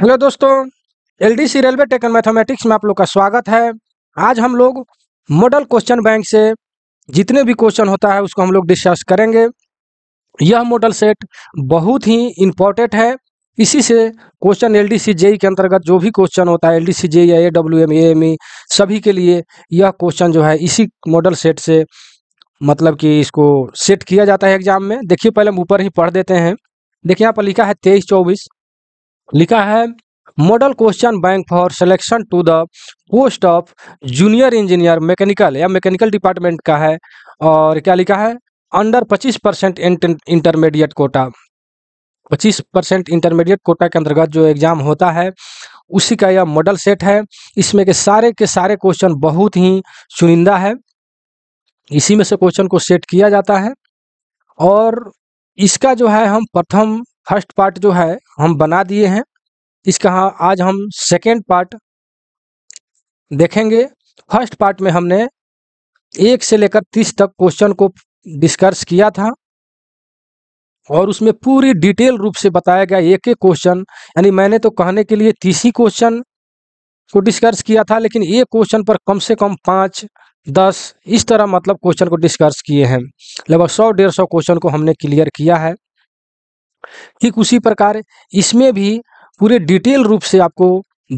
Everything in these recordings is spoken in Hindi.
हेलो दोस्तों एलडीसी रेलवे टेकन मैथमेटिक्स में आप लोग का स्वागत है आज हम लोग मॉडल क्वेश्चन बैंक से जितने भी क्वेश्चन होता है उसको हम लोग डिस्कस करेंगे यह मॉडल सेट बहुत ही इम्पोर्टेंट है इसी से क्वेश्चन एल डी जेई के अंतर्गत जो भी क्वेश्चन होता है एल डी जे या A W M A M E सभी के लिए यह क्वेश्चन जो है इसी मॉडल सेट से मतलब कि इसको सेट किया जाता है एग्जाम में देखिए पहले हम ऊपर ही पढ़ देते हैं देखिए यहाँ पर लिखा है तेईस चौबीस लिखा है model question bank for selection to the post of junior engineer mechanical या मैकेनिकल डिपार्टमेंट का है और क्या लिखा है under 25 percent intermediate quota 25 percent intermediate quota के अंतर्गत जो एग्ज़ाम होता है उसी का यह मॉडल सेट है इसमें के सारे के सारे क्वेश्चन बहुत ही चुनिंदा है इसी में से क्वेश्चन को सेट किया जाता है और इसका जो है हम प्रथम फर्स्ट पार्ट जो है हम बना दिए हैं इसका हाँ आज हम सेकेंड पार्ट देखेंगे फर्स्ट पार्ट में हमने एक से लेकर तीस तक क्वेश्चन को डिस्कस किया था और उसमें पूरी डिटेल रूप से बताया गया एक एक क्वेश्चन यानी मैंने तो कहने के लिए तीस ही क्वेश्चन को डिस्कस किया था लेकिन एक क्वेश्चन पर कम से कम पाँच दस इस तरह मतलब क्वेश्चन को डिस्कस किए हैं लगभग सौ डेढ़ सौ क्वेश्चन को हमने क्लियर किया है ठीक उसी प्रकार इसमें भी पूरे डिटेल रूप से आपको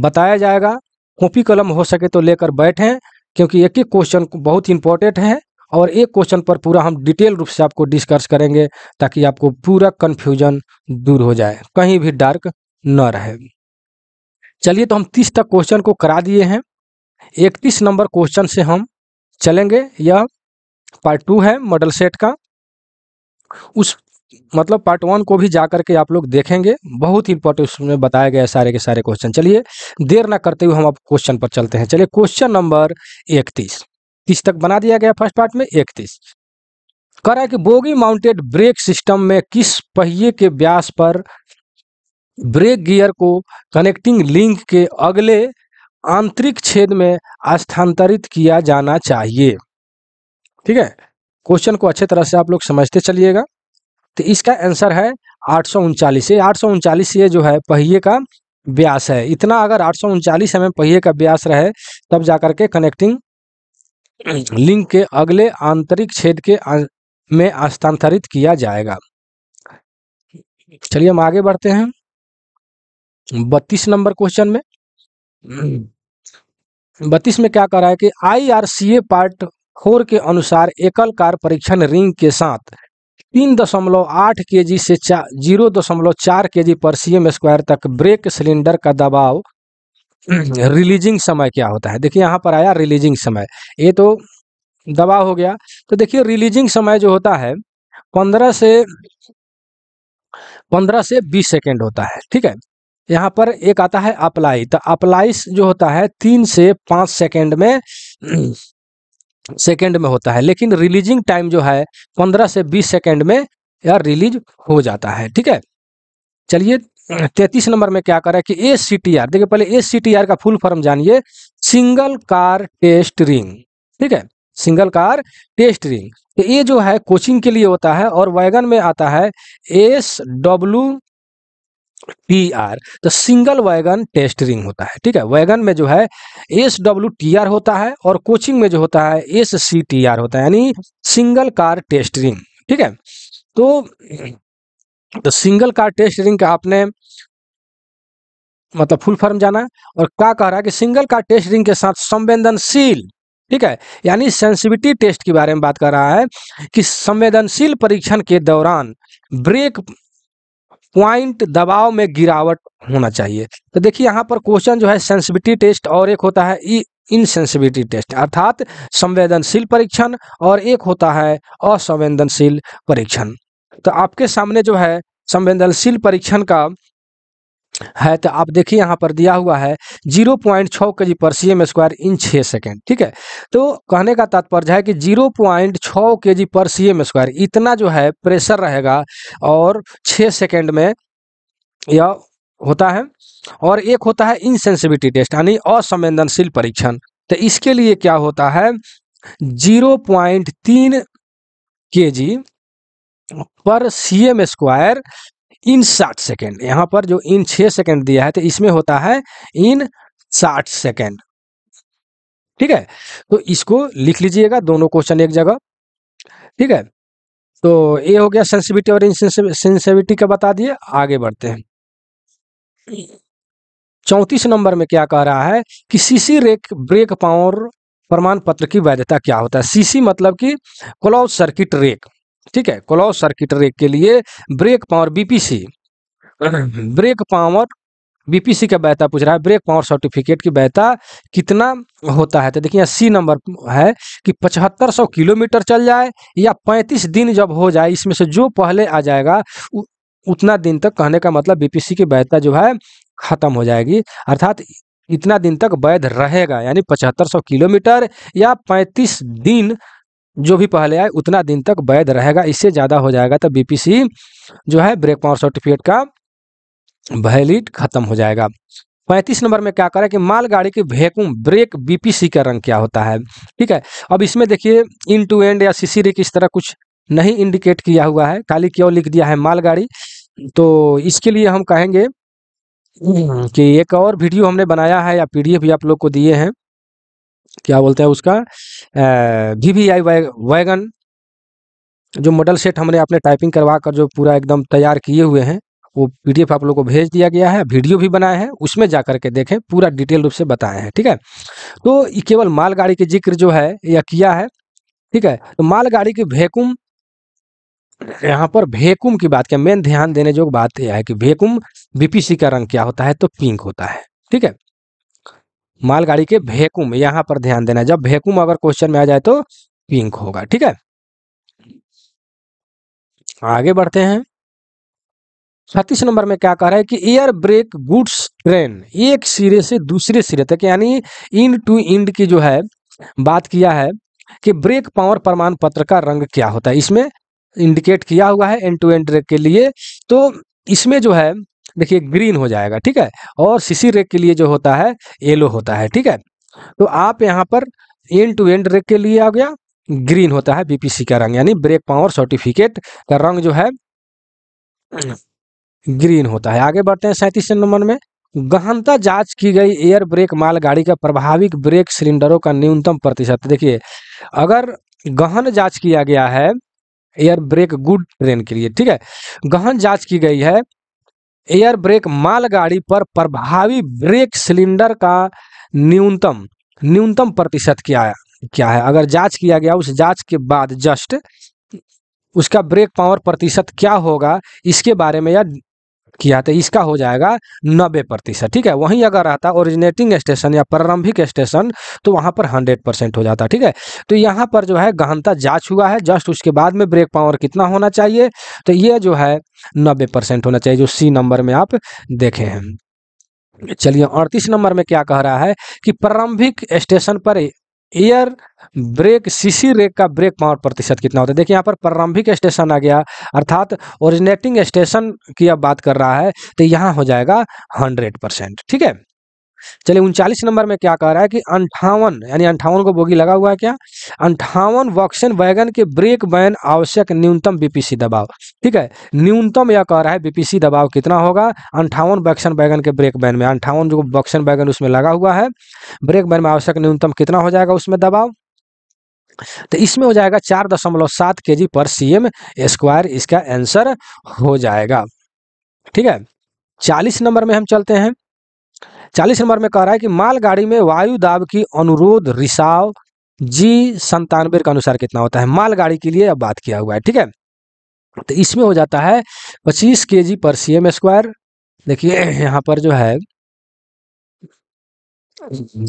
बताया जाएगा कॉपी कलम हो सके तो लेकर बैठें क्योंकि एक एक क्वेश्चन बहुत इंपॉर्टेंट है और एक क्वेश्चन पर पूरा हम डिटेल रूप से आपको डिस्कस करेंगे ताकि आपको पूरा कन्फ्यूजन दूर हो जाए कहीं भी डार्क न रहे चलिए तो हम तीस तक क्वेश्चन को करा दिए हैं इकतीस नंबर क्वेश्चन से हम चलेंगे यह पार्ट टू है मॉडल सेट का उस मतलब पार्ट वन को भी जाकर के आप लोग देखेंगे बहुत ही इंपॉर्टेंट उसमें बताया गया सारे के सारे क्वेश्चन चलिए देर ना करते हुए हम आप क्वेश्चन पर चलते हैं चलिए क्वेश्चन नंबर इकतीस तीस तक बना दिया गया फर्स्ट पार्ट में इकतीस कह रहा है कि बोगी माउंटेड ब्रेक सिस्टम में किस पहिए के व्यास पर ब्रेक गियर को कनेक्टिंग लिंक के अगले आंतरिक छेद में स्थानांतरित किया जाना चाहिए ठीक है क्वेश्चन को अच्छे तरह से आप लोग समझते चलिएगा तो इसका आंसर है आठ सौ उनचालीस ये आठ सौ उनचालीस ये जो है पहिए का व्यास है इतना अगर आठ सौ उनचालीस एम पहिए का व्यास रहे तब जाकर के कनेक्टिंग लिंक के अगले आंतरिक छेद के आ, अं, में स्थानांतरित किया जाएगा चलिए हम आगे बढ़ते हैं बत्तीस नंबर क्वेश्चन में बत्तीस में क्या कर रहा है कि ए पार्ट फोर के अनुसार एकल कार परीक्षण रिंग के साथ तीन दशमलव आठ के जी से चा जीरो दशमलव चार K G per C M square तक ब्रेक सिलेंडर का दबाव रिलीजिंग समय क्या होता है देखिए यहाँ पर आया रिलीजिंग समय ये तो दबाव हो गया तो देखिए रिलीजिंग समय जो होता है पंद्रह से पंद्रह से बीस सेकेंड होता है ठीक है यहाँ पर एक आता है अप्लाई तो अप्लाई जो होता है तीन से पाँच सेकेंड में सेकेंड में होता है लेकिन रिलीजिंग टाइम जो है पंद्रह से बीस सेकेंड में यह रिलीज हो जाता है ठीक है चलिए तैतीस नंबर में क्या करें कि ए सी टी आर देखिए पहले ए सी टी आर का फुल फॉर्म जानिए सिंगल कार टेस्ट रिंग ठीक है सिंगल कार टेस्ट रिंग तो ये जो है कोचिंग के लिए होता है और वैगन में आता है एस डब्ल्यू टी आर तो सिंगल वैगन टेस्ट रिंग होता है ठीक है वैगन में जो है एस डब्ल्यू टी आर होता है और कोचिंग में जो होता है एस सी टी आर होता है यानी सिंगल कार टेस्ट रिंग ठीक है तो तो सिंगल कार टेस्ट रिंग का आपने मतलब फुल फॉर्म जाना और क्या कह रहा है कि सिंगल कार टेस्ट रिंग के साथ संवेदनशील ठीक है यानी सेंसिटिविटी टेस्ट के बारे में बात कर रहा है कि संवेदनशील परीक्षण के दौरान ब्रेक पॉइंट दबाव में गिरावट होना चाहिए तो देखिए यहाँ पर क्वेश्चन जो है सेंसिविटी टेस्ट और एक होता है ई इनसेंसिविटी टेस्ट अर्थात संवेदनशील परीक्षण और एक होता है असंवेदनशील परीक्षण तो आपके सामने जो है संवेदनशील परीक्षण का है तो आप देखिए यहाँ पर दिया हुआ है जीरो पॉइंट छः के G per C M square इन छः सेकेंड ठीक है तो कहने का तात्पर्य है कि जीरो पॉइंट छः के G per C M square इतना जो है प्रेशर रहेगा और छः सेकेंड में यह होता है और एक होता है इनसेंसिविटी टेस्ट यानी असंवेदनशील परीक्षण तो इसके लिए क्या होता है जीरो पॉइंट तीन के G per C M square इन साठ सेकेंड यहाँ पर जो इन छह सेकेंड दिया है तो इसमें होता है इन साठ सेकेंड ठीक है तो इसको लिख लीजिएगा दोनों क्वेश्चन एक जगह ठीक है तो ये हो गया सेंसिविटी और इनसेंसिविटी का बता दिए आगे बढ़ते हैं चौंतीस नंबर में क्या कह रहा है कि सीसी रेक ब्रेक पावर प्रमाण पत्र की वैधता क्या होता है सीसी मतलब कि क्लोज सर्किट रेक ठीक है क्लोज सर्किट रेक के लिए brake power BPC brake power BPC का बैता पूछ रहा है ब्रेक पावर सर्टिफिकेट की बैता कितना होता है तो देखिए सी नंबर है कि पचहत्तर सौ किलोमीटर चल जाए या पैंतीस दिन जब हो जाए इसमें से जो पहले आ जाएगा उतना दिन तक कहने का मतलब बीपीसी की बैता जो है खत्म हो जाएगी अर्थात इतना दिन तक वैध रहेगा यानी पचहत्तर सौ किलोमीटर या पैंतीस दिन जो भी पहले आए उतना दिन तक वैध रहेगा इससे ज़्यादा हो जाएगा तो बीपीसी जो है ब्रेक पावर सर्टिफिकेट का वैलिड खत्म हो जाएगा पैंतीस नंबर में क्या करें कि मालगाड़ी के वैक्यूम ब्रेक बीपीसी का रंग क्या होता है ठीक है अब इसमें देखिए इन टू एंड या सीसी रिक इस तरह कुछ नहीं इंडिकेट किया हुआ है खाली क्यों लिख दिया है मालगाड़ी तो इसके लिए हम कहेंगे कि एक और वीडियो हमने बनाया है या पीडीएफ भी आप लोग को दिए हैं क्या बोलते हैं उसका वी वी आई वैगन जो मॉडल सेट हमने अपने टाइपिंग करवा कर जो पूरा एकदम तैयार किए हुए हैं वो पीडीएफ आप लोगों को भेज दिया गया है वीडियो भी बनाए हैं उसमें जा करके देखें पूरा डिटेल रूप से बताए हैं ठीक है तो ये केवल मालगाड़ी के जिक्र जो है या किया है ठीक है तो मालगाड़ी की भेकुम यहाँ पर भेकुम की बात क्या मेन ध्यान देने जो बात यह है कि भेकुम बीपीसी का रंग क्या होता है तो पिंक होता है ठीक है मालगाड़ी के भेकुम यहां पर ध्यान देना जब भेकुम अगर क्वेश्चन में आ जाए तो पिंक होगा ठीक है आगे बढ़ते हैं छत्तीस नंबर में क्या कह रहा है कि एयर ब्रेक गुड्स ट्रेन एक सिरे से दूसरे सिरे तक यानी इंड टू इंड की जो है बात किया है कि ब्रेक पावर प्रमाण पत्र का रंग क्या होता है इसमें इंडिकेट किया हुआ है एंड टू एंड के लिए तो इसमें जो है देखिए ग्रीन हो जाएगा ठीक है और सीसी रेक के लिए जो होता है येलो होता है ठीक है तो आप यहाँ पर एंड टू एंड रेक के लिए आ गया ग्रीन होता है बीपीसी का रंग यानी ब्रेक पावर सर्टिफिकेट का रंग जो है ग्रीन होता है आगे बढ़ते हैं सैंतीस नंबर में गहनता जांच की गई एयर ब्रेक मालगाड़ी का प्रभावी ब्रेक सिलेंडरों का न्यूनतम प्रतिशत देखिए अगर गहन जांच किया गया है एयर ब्रेक गुड ट्रेन के लिए ठीक है गहन जांच की गई है एयर ब्रेक मालगाड़ी पर प्रभावी ब्रेक सिलेंडर का न्यूनतम न्यूनतम प्रतिशत क्या है क्या है अगर जांच किया गया उस जांच के बाद जस्ट उसका ब्रेक पावर प्रतिशत क्या होगा इसके बारे में यह किया तो इसका हो जाएगा नब्बे प्रतिशत ठीक है वहीं अगर आता ओरिजिनेटिंग स्टेशन या प्रारंभिक स्टेशन तो वहाँ पर हंड्रेड परसेंट हो जाता ठीक है तो यहाँ पर जो है गहनता जाँच हुआ है जस्ट उसके बाद में ब्रेक पावर कितना होना चाहिए तो ये जो है नब्बे परसेंट होना चाहिए जो सी नंबर में आप देखे हैं चलिए अड़तीस नंबर में क्या कह रहा है कि प्रारंभिक स्टेशन पर एयर ब्रेक सीसी रेक का ब्रेक पावर प्रतिशत कितना होता है देखिए यहाँ पर प्रारंभिक स्टेशन आ गया अर्थात ओरिजिनेटिंग स्टेशन की अब बात कर रहा है तो यहाँ हो जाएगा हंड्रेड परसेंट ठीक है चलिए उनचालीस नंबर में क्या कह रहा है कि अंठावन यानी अंठावन को बोगी लगा हुआ है क्या अंठावन वॉक्सन वैगन के ब्रेक बैन आवश्यक न्यूनतम बीपीसी दबाव ठीक है न्यूनतम यह कह रहा है बीपीसी दबाव कितना होगा अंठावन वॉक्सन वैगन के ब्रेक बैन में अंठावन जो वॉक्सन वैगन उसमें लगा हुआ है ब्रेक बैन में आवश्यक न्यूनतम कितना हो जाएगा उसमें दबाव तो इसमें हो जाएगा चार दशमलव सात के जी पर सीएम स्क्वायर इसका आंसर हो जाएगा ठीक है चालीस नंबर में हम चलते हैं चालीस नंबर में कह रहा है कि मालगाड़ी में वायु दाब की अनुरोध रिसाव जी संतानवे के अनुसार कितना होता है मालगाड़ी के लिए अब बात किया हुआ है ठीक है तो इसमें हो जाता है पच्चीस के G per C M square देखिए यहाँ पर जो है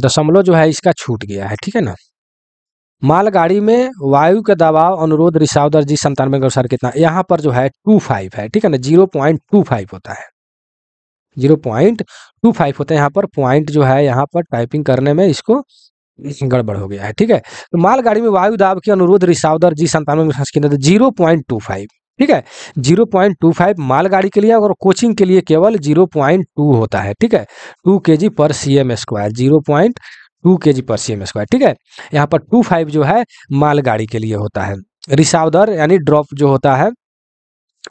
दशमलव जो है इसका छूट गया है ठीक है ना मालगाड़ी में वायु का दबाव अनुरोध रिसाव दर जी संतानवे के अनुसार कितना यहाँ पर जो है टू फाइव है ठीक है ना जीरो पॉइंट टू फाइव होता है जीरो पॉइंट टू फाइव होता है यहाँ पर पॉइंट जो है यहाँ पर टाइपिंग करने में इसको गड़बड़ हो गया है ठीक है तो मालगाड़ी में वायु दाब के अनुरोध रिसाव दर जी संतानवे में जीरो पॉइंट टू फाइव ठीक है जीरो पॉइंट टू फाइव मालगाड़ी के लिए और कोचिंग के लिए केवल जीरो पॉइंट टू होता है ठीक है to K G per C M square zero point two K G per C M square ठीक है यहाँ पर टू फाइव जो है मालगाड़ी के लिए होता है रिसाव दर यानी ड्रॉप जो होता है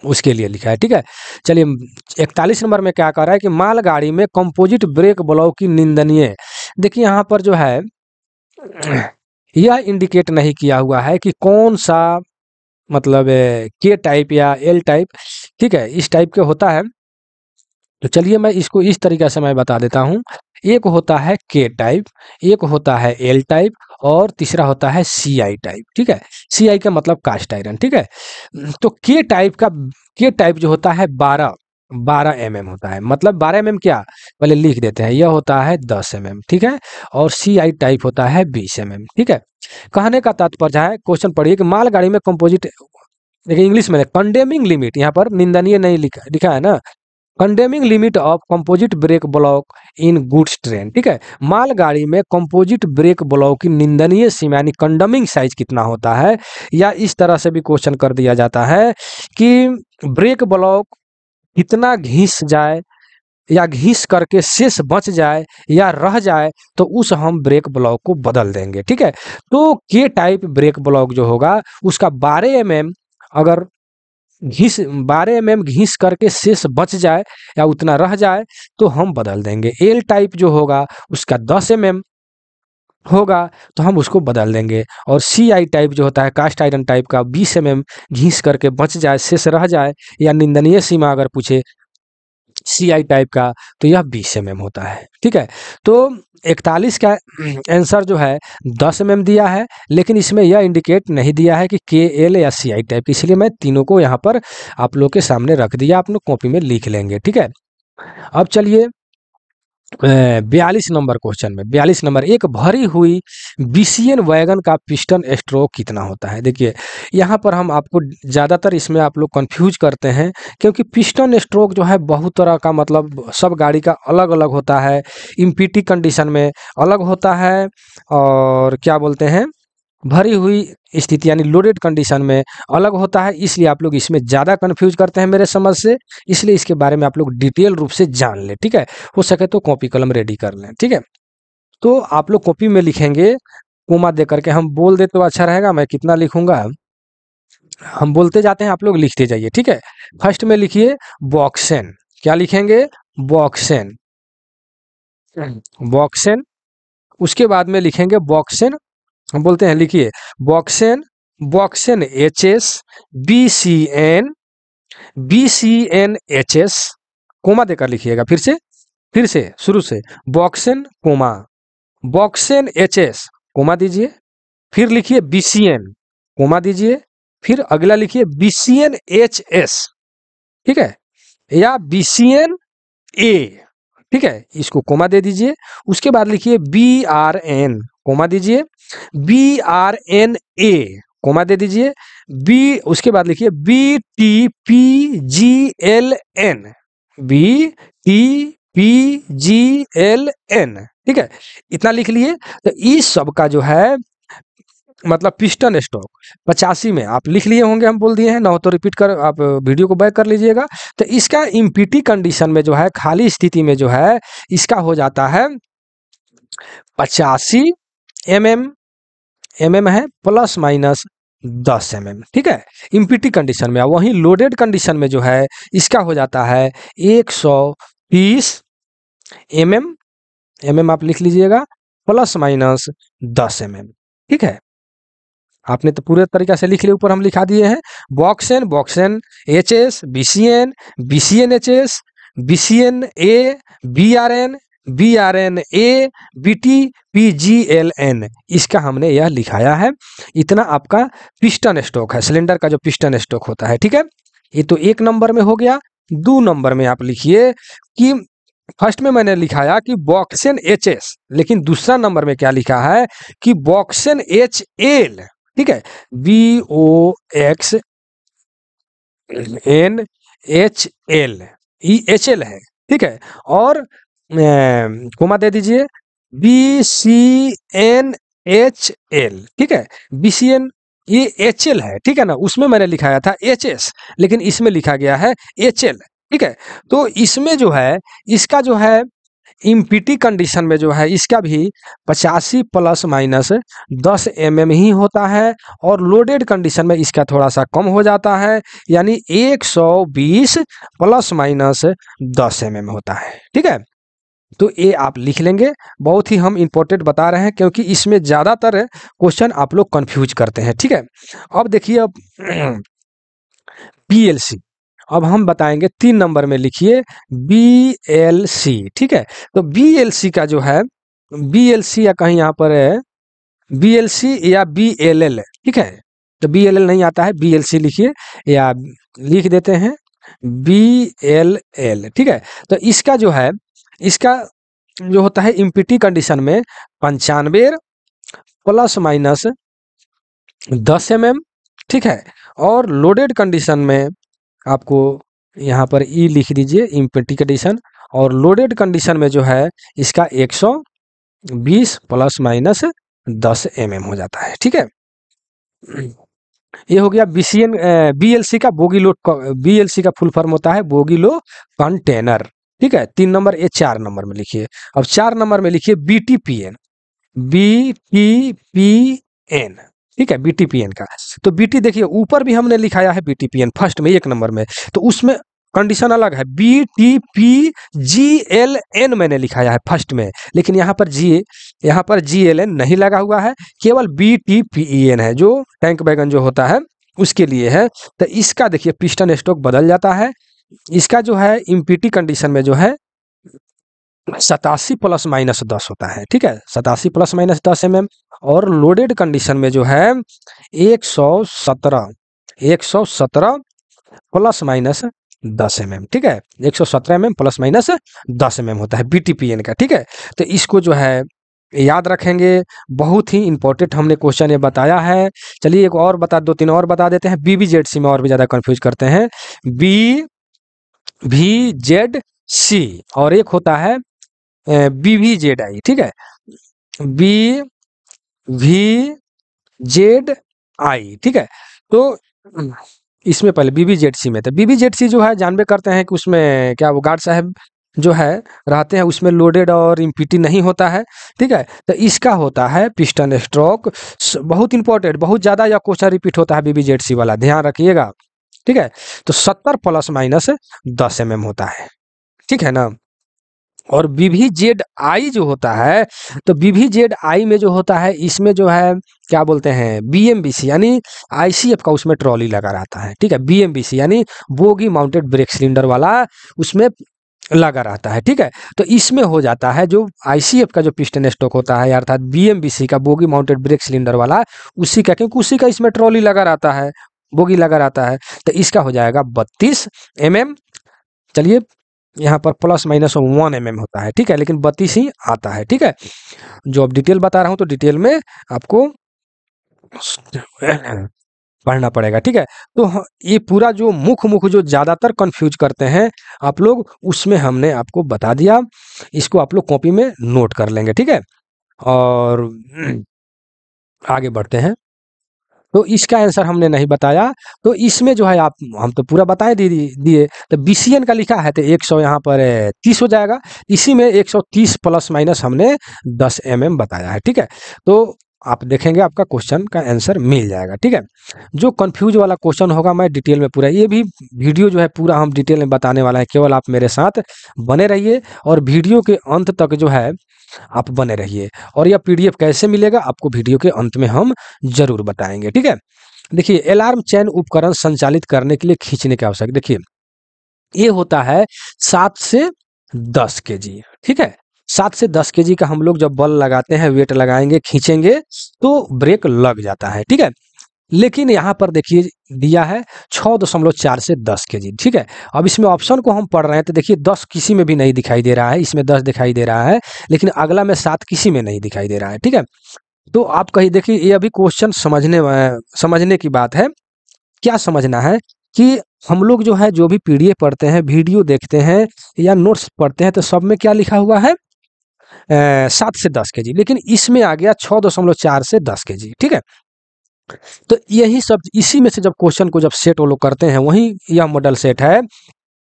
उसके लिए लिखा है ठीक है चलिए इकतालीस नंबर में क्या कर रहा है कि मालगाड़ी में कंपोजिट ब्रेक ब्लॉक की निंदनीय देखिए यहाँ पर जो है यह इंडिकेट नहीं किया हुआ है कि कौन सा मतलब के टाइप या एल टाइप ठीक है इस टाइप के होता है तो चलिए मैं इसको इस तरीके से मैं बता देता हूँ एक होता है के टाइप एक होता है एल टाइप और तीसरा होता है सी आई टाइप ठीक है सी आई का मतलब कास्ट आयरन ठीक है तो के टाइप का के टाइप जो होता है बारह बारह एम mm होता है मतलब बारह एम mm क्या पहले लिख देते हैं यह होता है दस एम mm, ठीक है और सी आई टाइप होता है बीस एम mm, ठीक है कहने का तात्पर्य है क्वेश्चन पढ़िए कि मालगाड़ी में कंपोजिट देखिए इंग्लिश में कंडेमिंग लिमिट यहाँ पर निंदनीय नहीं लिखा लिखा है ना condemning limit of composite brake block in goods train ठीक है मालगाड़ी में कंपोजिट ब्रेक ब्लॉक की निंदनीय सीमा यानी कंडमिंग साइज कितना होता है या इस तरह से भी क्वेश्चन कर दिया जाता है कि ब्रेक ब्लॉक कितना घिस जाए या घिस करके शेष बच जाए या रह जाए तो उस हम ब्रेक ब्लॉक को बदल देंगे ठीक है तो के टाइप ब्रेक ब्लॉक जो होगा उसका बारह एम mm अगर घिस बारह एम एम घिस करके शेष बच जाए या उतना रह जाए तो हम बदल देंगे एल टाइप जो होगा उसका दस एम एम होगा तो हम उसको बदल देंगे और सी आई टाइप जो होता है कास्ट आयरन टाइप का बीस एम एम घीस करके बच जाए शेष रह जाए या निंदनीय सीमा अगर पूछे सी आई टाइप का तो यह बीस एम एम होता है ठीक है तो इकतालीस का आंसर जो है दस एम दिया है लेकिन इसमें यह इंडिकेट नहीं दिया है कि के एल या सी आई टाइप इसलिए मैं तीनों को यहाँ पर आप लोग के सामने रख दिया आप लोग कॉपी में लिख लेंगे ठीक है अब चलिए बयालीस नंबर क्वेश्चन में बयालीस नंबर एक भरी हुई बीसीएन वैगन का पिस्टन स्ट्रोक कितना होता है देखिए यहाँ पर हम आपको ज़्यादातर इसमें आप लोग कंफ्यूज करते हैं क्योंकि पिस्टन स्ट्रोक जो है बहुत तरह का मतलब सब गाड़ी का अलग अलग होता है इम्पीटी कंडीशन में अलग होता है और क्या बोलते हैं भरी हुई स्थिति यानी लोडेड कंडीशन में अलग होता है इसलिए आप लोग इसमें ज़्यादा कन्फ्यूज करते हैं मेरे समझ से इसलिए इसके बारे में आप लोग डिटेल रूप से जान लें ठीक है हो सके तो कॉपी कलम रेडी कर लें ठीक है तो आप लोग कॉपी में लिखेंगे कोमा दे करके हम बोल दे तो अच्छा रहेगा मैं कितना लिखूंगा हम बोलते जाते हैं आप लोग लिखते जाइए ठीक है फर्स्ट में लिखिए बॉक्सेन क्या लिखेंगे बॉक्सेन बॉक्सेन उसके बाद में लिखेंगे बॉक्सेन हम बोलते हैं लिखिए BOXN BOXN H S B C N B C N H S comma देकर लिखिएगा फिर से फिर से शुरू से BOXN comma BOXN H S comma दीजिए फिर लिखिए बी सी एन कोमा दीजिए फिर अगला लिखिए B C N H S ठीक है या बी सी एन ए ठीक है इसको कोमा दे दीजिए उसके बाद लिखिए बी आर एन कोमा दीजिए B R N A comma दे दीजिए बी उसके बाद लिखिए B T P G L N B T P G L N ठीक है इतना लिख लिए तो इस सब का जो है मतलब पिस्टन स्टॉक पचासी में आप लिख लिए होंगे हम बोल दिए हैं ना तो रिपीट कर आप वीडियो को बैक कर लीजिएगा तो इसका इम्पीटी कंडीशन में जो है खाली स्थिति में जो है इसका हो जाता है पचासी एम एम एम एम है प्लस माइनस दस एम mm, एम ठीक है इम्पिटी कंडीशन में वही लोडेड कंडीशन में जो है इसका हो जाता है एक सौ बीस एम एम एम एम आप लिख लीजिएगा प्लस माइनस दस एम mm, एम ठीक है आपने तो पूरे तरीका से लिख लिया ऊपर हम लिखा दिए हैं box N box N H S B C N B C N H S B C N A B R N B R N A B T P G L N इसका हमने यह लिखाया है इतना आपका पिस्टन स्टोक है सिलेंडर का जो पिस्टन स्टोक होता है ठीक है ये तो एक नंबर में हो गया दो नंबर में आप लिखिए कि फर्स्ट में मैंने लिखाया कि बॉक्सन एच एस लेकिन दूसरा नंबर में क्या लिखा है कि बॉक्सन एच एल ठीक है B O X N H L E H L है ठीक है और कोमा दे दीजिए B C N H L ठीक है बी सी एन ये एच एल है ठीक है ना उसमें मैंने लिखाया था एच एस लेकिन इसमें लिखा गया है एच एल ठीक है तो इसमें जो है इसका जो है इम्पिटी कंडीशन में जो है इसका भी पचासी प्लस माइनस दस एम mm ही होता है और लोडेड कंडीशन में इसका थोड़ा सा कम हो जाता है यानी एक सौ बीस प्लस माइनस दस एम mm होता है ठीक है तो ये आप लिख लेंगे बहुत ही हम इम्पोर्टेंट बता रहे हैं क्योंकि इसमें ज़्यादातर क्वेश्चन आप लोग कन्फ्यूज करते हैं ठीक है अब देखिए अब पी अब हम बताएंगे तीन नंबर में लिखिए बी एल सी ठीक है तो बी एल सी का जो है बी एल सी या कहीं यहाँ पर है बी एल सी या बी एल एल ठीक है तो बी एल एल नहीं आता है बी एल सी लिखिए या लिख देते हैं बी एल एल ठीक है तो इसका जो है इसका जो होता है इम्पिटी कंडीशन में पंचानवे प्लस माइनस दस एम mm, एम ठीक है और लोडेड कंडीशन में आपको यहाँ पर ई e लिख दीजिए इम्पिटी कंडीशन और लोडेड कंडीशन में जो है इसका 120 प्लस माइनस 10 एम mm हो जाता है ठीक है ये हो गया B C N B L C का bogie load B L C का फुल फॉर्म होता है बोगी लो कंटेनर ठीक है तीन नंबर ये चार नंबर में लिखिए अब चार नंबर में लिखिए B T P N B T P N ठीक है बीटीपीएन का तो बीटी देखिए ऊपर भी हमने लिखाया है बीटीपीएन फर्स्ट में एक नंबर में तो उसमें कंडीशन अलग है B T P G L N मैंने लिखाया है फर्स्ट में लेकिन यहाँ पर जी यहाँ पर जी एल एन नहीं लगा हुआ है केवल B T P E N है जो टैंक बैगन जो होता है उसके लिए है तो इसका देखिए पिस्टन स्ट्रोक बदल जाता है इसका जो है इम्पिटी कंडीशन में जो है सतासी प्लस माइनस दस होता है ठीक है सतासी प्लस माइनस दस एम एम और लोडेड कंडीशन में जो है एक सौ सत्रह एक सौ सत्रह प्लस माइनस दस एम एम ठीक है एक सौ सत्रह एम एम प्लस माइनस दस एम होता है बीटीपीएन का ठीक है तो इसको जो है याद रखेंगे बहुत ही इंपॉर्टेंट हमने क्वेश्चन ये बताया है चलिए एक और बता दो तीन और बता देते हैं बीबीजेड सी में और भी ज़्यादा कंफ्यूज करते हैं बी वी जेड सी और एक होता है बी वी जेड आई ठीक है बी वी जेड आई ठीक है तो इसमें पहले बीबी जेड सी में था तो बीबी जेड सी जो है जानबे करते हैं कि उसमें क्या वो गार्ड साहब जो है रहते हैं उसमें लोडेड और इम्पिटी नहीं होता है ठीक है तो इसका होता है पिस्टन स्ट्रोक बहुत इंपॉर्टेंट बहुत ज़्यादा यह क्वेश्चन रिपीट होता है बीबी जेड सी वाला ध्यान रखिएगा ठीक है तो सत्तर प्लस माइनस दस एम होता है ठीक है ना और बीवी जेड आई जो होता है तो बीवी जेड आई में जो होता है इसमें जो है क्या बोलते हैं बीएमबीसी यानी आईसीएफ का उसमें ट्रॉली लगा रहता है ठीक है बीएमबीसी यानी बोगी माउंटेड ब्रेक सिलेंडर वाला उसमें लगा रहता है ठीक है तो इसमें हो जाता है जो आईसीएफ का जो पिस्टन स्टॉक होता है अर्थात बीएमबीसी का बोगी माउंटेड ब्रेक सिलेंडर वाला उसी का क्योंकि उसी का इसमें ट्रॉली लगा रहता है बोगी लगा रहता है तो इसका हो जाएगा बत्तीस एम एम चलिए यहाँ पर प्लस माइनस वन एम होता है ठीक है लेकिन बत्तीस ही आता है ठीक है जो अब डिटेल बता रहा हूँ तो डिटेल में आपको पढ़ना पड़ेगा ठीक है तो ये पूरा जो मुख मुख जो ज़्यादातर कंफ्यूज करते हैं आप लोग उसमें हमने आपको बता दिया इसको आप लोग कॉपी में नोट कर लेंगे ठीक है और आगे बढ़ते हैं तो इसका आंसर हमने नहीं बताया तो इसमें जो है आप हम तो पूरा बताए दिए तो बी का लिखा है तो एक सौ यहाँ पर तीस हो जाएगा इसी में एक सौ तीस प्लस माइनस हमने दस एम mm बताया है ठीक है तो आप देखेंगे आपका क्वेश्चन का आंसर मिल जाएगा ठीक है जो कंफ्यूज वाला क्वेश्चन होगा मैं डिटेल में पूरा ये भी वीडियो जो है पूरा हम डिटेल में बताने वाला है केवल आप मेरे साथ बने रहिए और वीडियो के अंत तक जो है आप बने रहिए और यह पीडीएफ कैसे मिलेगा आपको वीडियो के अंत में हम जरूर बताएंगे ठीक है देखिए अलार्म चैन उपकरण संचालित करने के लिए खींचने की आवश्यक देखिए ये होता है सात से दस के जी ठीक है सात से दस के का हम लोग जब बल लगाते हैं वेट लगाएंगे खींचेंगे तो ब्रेक लग जाता है ठीक है लेकिन यहाँ पर देखिए दिया है छः दशमलव चार से दस के जी ठीक है अब इसमें ऑप्शन को हम पढ़ रहे हैं तो देखिए दस किसी में भी नहीं दिखाई दे रहा है इसमें दस दिखाई दे रहा है लेकिन अगला में सात किसी में नहीं दिखाई दे रहा है ठीक है तो आप कही देखिए ये अभी क्वेश्चन समझने समझने की बात है क्या समझना है कि हम लोग जो है जो भी पीडीएफ पढ़ते हैं वीडियो देखते हैं या नोट्स पढ़ते हैं तो सब में क्या लिखा हुआ है सात से दस के जी लेकिन इसमें आ गया छः दशमलव चार से दस के जी ठीक है तो यही सब इसी में से जब क्वेश्चन को जब सेट वो लोग करते हैं वही यह मॉडल सेट है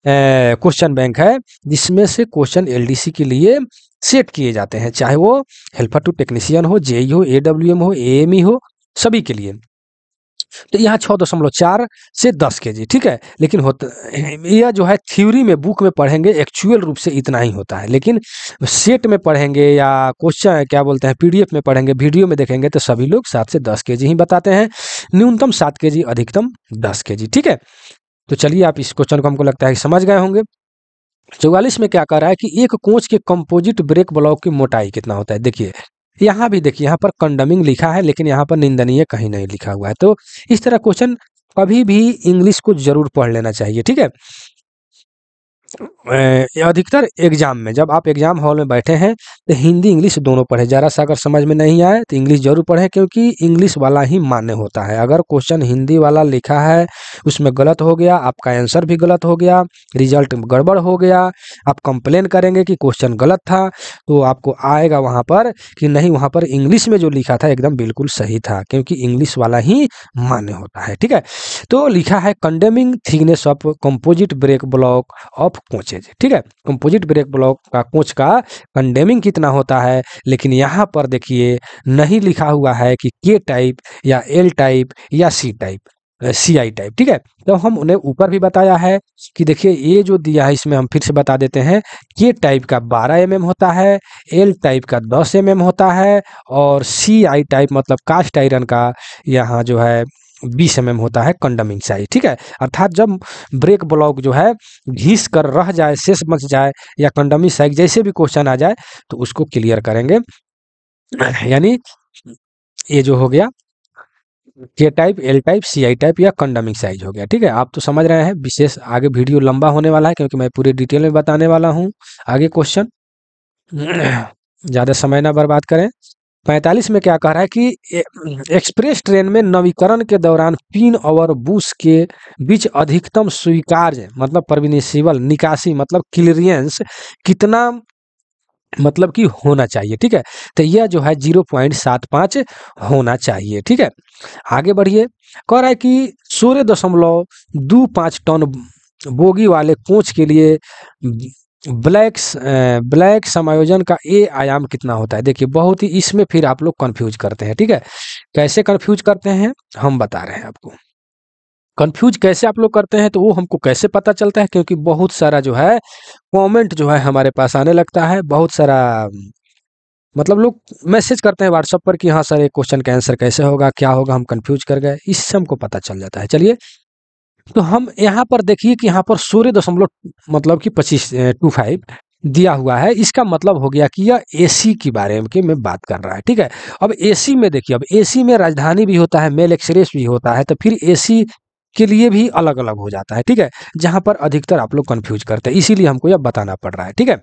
क्वेश्चन बैंक है जिसमें से क्वेश्चन एलडीसी के लिए सेट किए जाते हैं चाहे वो हेल्पर टू टेक्नीशियन हो जेई e हो एडब्ल्यूएम हो एएमई हो सभी के लिए तो यहाँ छः दशमलव चार से दस के जी ठीक है लेकिन होता यह जो है थ्योरी में बुक में पढ़ेंगे एक्चुअल रूप से इतना ही होता है लेकिन सेट में पढ़ेंगे या क्वेश्चन क्या बोलते हैं पीडीएफ में पढ़ेंगे वीडियो में देखेंगे तो सभी लोग सात से दस के जी ही बताते हैं न्यूनतम सात के जी अधिकतम दस के जी ठीक है तो चलिए आप इस क्वेश्चन को हमको लगता है समझ गए होंगे चौवालीस में क्या कह रहा है कि एक कोच के कंपोजिट ब्रेक ब्लॉक की मोटाई कितना होता है देखिए यहाँ भी देखिए यहाँ पर कंडमिंग लिखा है लेकिन यहाँ पर निंदनीय कहीं नहीं लिखा हुआ है तो इस तरह क्वेश्चन कभी भी इंग्लिश को जरूर पढ़ लेना चाहिए ठीक है अधिकतर एग्जाम में जब आप एग्जाम हॉल में बैठे हैं तो हिंदी इंग्लिश दोनों पढ़ें ज़रा सा अगर समझ में नहीं आए तो इंग्लिश जरूर पढ़ें क्योंकि इंग्लिश वाला ही मान्य होता है अगर क्वेश्चन हिंदी वाला लिखा है उसमें गलत हो गया आपका आंसर भी गलत हो गया रिजल्ट गड़बड़ हो गया आप कंप्लेन करेंगे कि क्वेश्चन गलत था तो आपको आएगा वहाँ पर कि नहीं वहाँ पर इंग्लिश में जो लिखा था एकदम बिल्कुल सही था क्योंकि इंग्लिश वाला ही मान्य होता है ठीक है तो लिखा है condemning thickness of composite brake block of coaches ठीक है कंपोजिट ब्रेक ब्लॉक का कोच का कंडेमिंग कितना होता है लेकिन यहाँ पर देखिए नहीं लिखा हुआ है कि के टाइप या एल टाइप या सी टाइप सी आई टाइप ठीक है तो हम उन्हें ऊपर भी बताया है कि देखिए ये जो दिया है इसमें हम फिर से बता देते हैं के टाइप का 12 एम mm होता है एल टाइप का 10 एम mm होता है और सी आई टाइप मतलब कास्ट आयरन का यहाँ जो है बीस एम होता है कंडमिंग साइज ठीक है अर्थात जब ब्रेक ब्लॉक जो है घिस कर रह जाए शेष बच जाए या कंडमिंग साइज जैसे भी क्वेश्चन आ जाए तो उसको क्लियर करेंगे यानी ये जो हो गया K type L type C I type या कंडमिंग साइज हो गया ठीक है आप तो समझ रहे हैं विशेष आगे वीडियो लंबा होने वाला है क्योंकि मैं पूरे डिटेल में बताने वाला हूँ आगे क्वेश्चन ज़्यादा समय ना बर्बाद करें पैंतालीस में क्या कह रहा है कि एक्सप्रेस ट्रेन में नवीकरण के दौरान पिन और बूस के बीच अधिकतम स्वीकार्य मतलब परमिनिसिबल निकासी मतलब क्लियरेंस कितना मतलब कि होना चाहिए ठीक है तो यह जो है जीरो पॉइंट सात पाँच होना चाहिए ठीक है आगे बढ़िए कह रहा है कि सोलह दशमलव दो पाँच टन बोगी वाले कोच के लिए ब्लैक ब्लैक समायोजन का ए आयाम कितना होता है देखिए बहुत ही इसमें फिर आप लोग कंफ्यूज करते हैं ठीक है कैसे कंफ्यूज करते हैं हम बता रहे हैं आपको कंफ्यूज कैसे आप लोग करते हैं तो वो हमको कैसे पता चलता है क्योंकि बहुत सारा जो है कमेंट जो है हमारे पास आने लगता है बहुत सारा मतलब लोग मैसेज करते हैं व्हाट्सअप पर कि हाँ सर ये क्वेश्चन का आंसर कैसे होगा क्या होगा हम कन्फ्यूज कर गए इससे हमको पता चल जाता है चलिए तो हम यहाँ पर देखिए कि यहाँ पर सोलह दशमलव मतलब कि पच्चीस टू फाइव दिया हुआ है इसका मतलब हो गया कि यह एसी के बारे में के मैं बात कर रहा है ठीक है अब एसी में देखिए अब एसी में राजधानी भी होता है मेल एक्सप्रेस भी होता है तो फिर एसी के लिए भी अलग अलग हो जाता है ठीक है जहाँ पर अधिकतर आप लोग कन्फ्यूज करते हैं इसीलिए हमको यह बताना पड़ रहा है ठीक है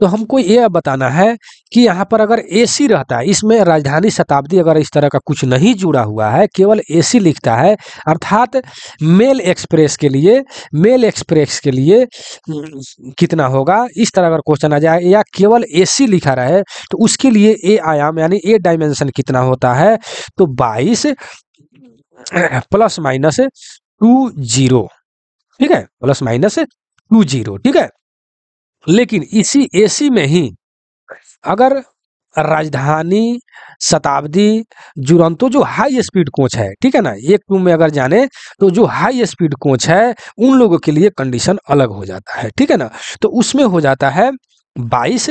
तो हमको ये बताना है कि यहाँ पर अगर एसी रहता है इसमें राजधानी शताब्दी अगर इस तरह का कुछ नहीं जुड़ा हुआ है केवल एसी लिखता है अर्थात मेल एक्सप्रेस के लिए मेल एक्सप्रेस के लिए कितना होगा इस तरह अगर क्वेश्चन आ जाए या केवल एसी लिखा रहे तो उसके लिए ए आयाम यानी ए डायमेंशन कितना होता है तो बाईस प्लस माइनस टू जीरो ठीक है प्लस माइनस टू जीरो ठीक है लेकिन इसी एसी में ही अगर राजधानी शताब्दी जुरंतो जो हाई स्पीड कोच है ठीक है ना एक रूम में अगर जाने तो जो हाई स्पीड कोच है उन लोगों के लिए कंडीशन अलग हो जाता है ठीक है ना तो उसमें हो जाता है बाईस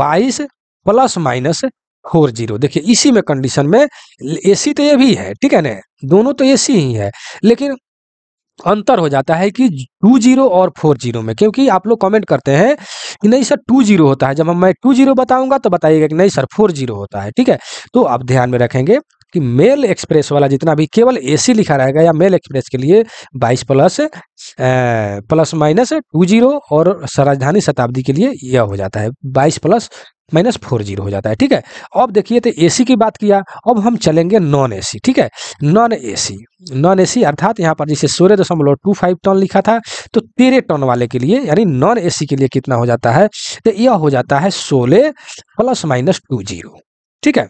बाईस प्लस माइनस फोर जीरो देखिए इसी में कंडीशन में एसी तो ये भी है ठीक है ना दोनों तो एसी ही है लेकिन अंतर हो जाता है कि टू जीरो और फोर जीरो में क्योंकि आप लोग कमेंट करते हैं कि नहीं सर टू जीरो होता है जब हम मैं टू जीरो बताऊंगा तो बताइएगा कि नहीं सर फोर जीरो होता है ठीक है तो आप ध्यान में रखेंगे कि मेल एक्सप्रेस वाला जितना भी केवल एसी लिखा रहेगा या मेल एक्सप्रेस के लिए 22 plus plus minus two zero और राजधानी शताब्दी के लिए यह हो जाता है 22 प्लस माइनस फोर जीरो हो जाता है ठीक है अब देखिए तो एसी की बात किया अब हम चलेंगे नॉन एसी ठीक है नॉन एसी नॉन एसी अर्थात यहाँ पर जिसे सोलह दशमलव टू फाइव टन लिखा था तो तेरह टन वाले के लिए यानी नॉन एसी के लिए कितना हो जाता है तो यह हो जाता है सोलह प्लस माइनस टू जीरो ठीक है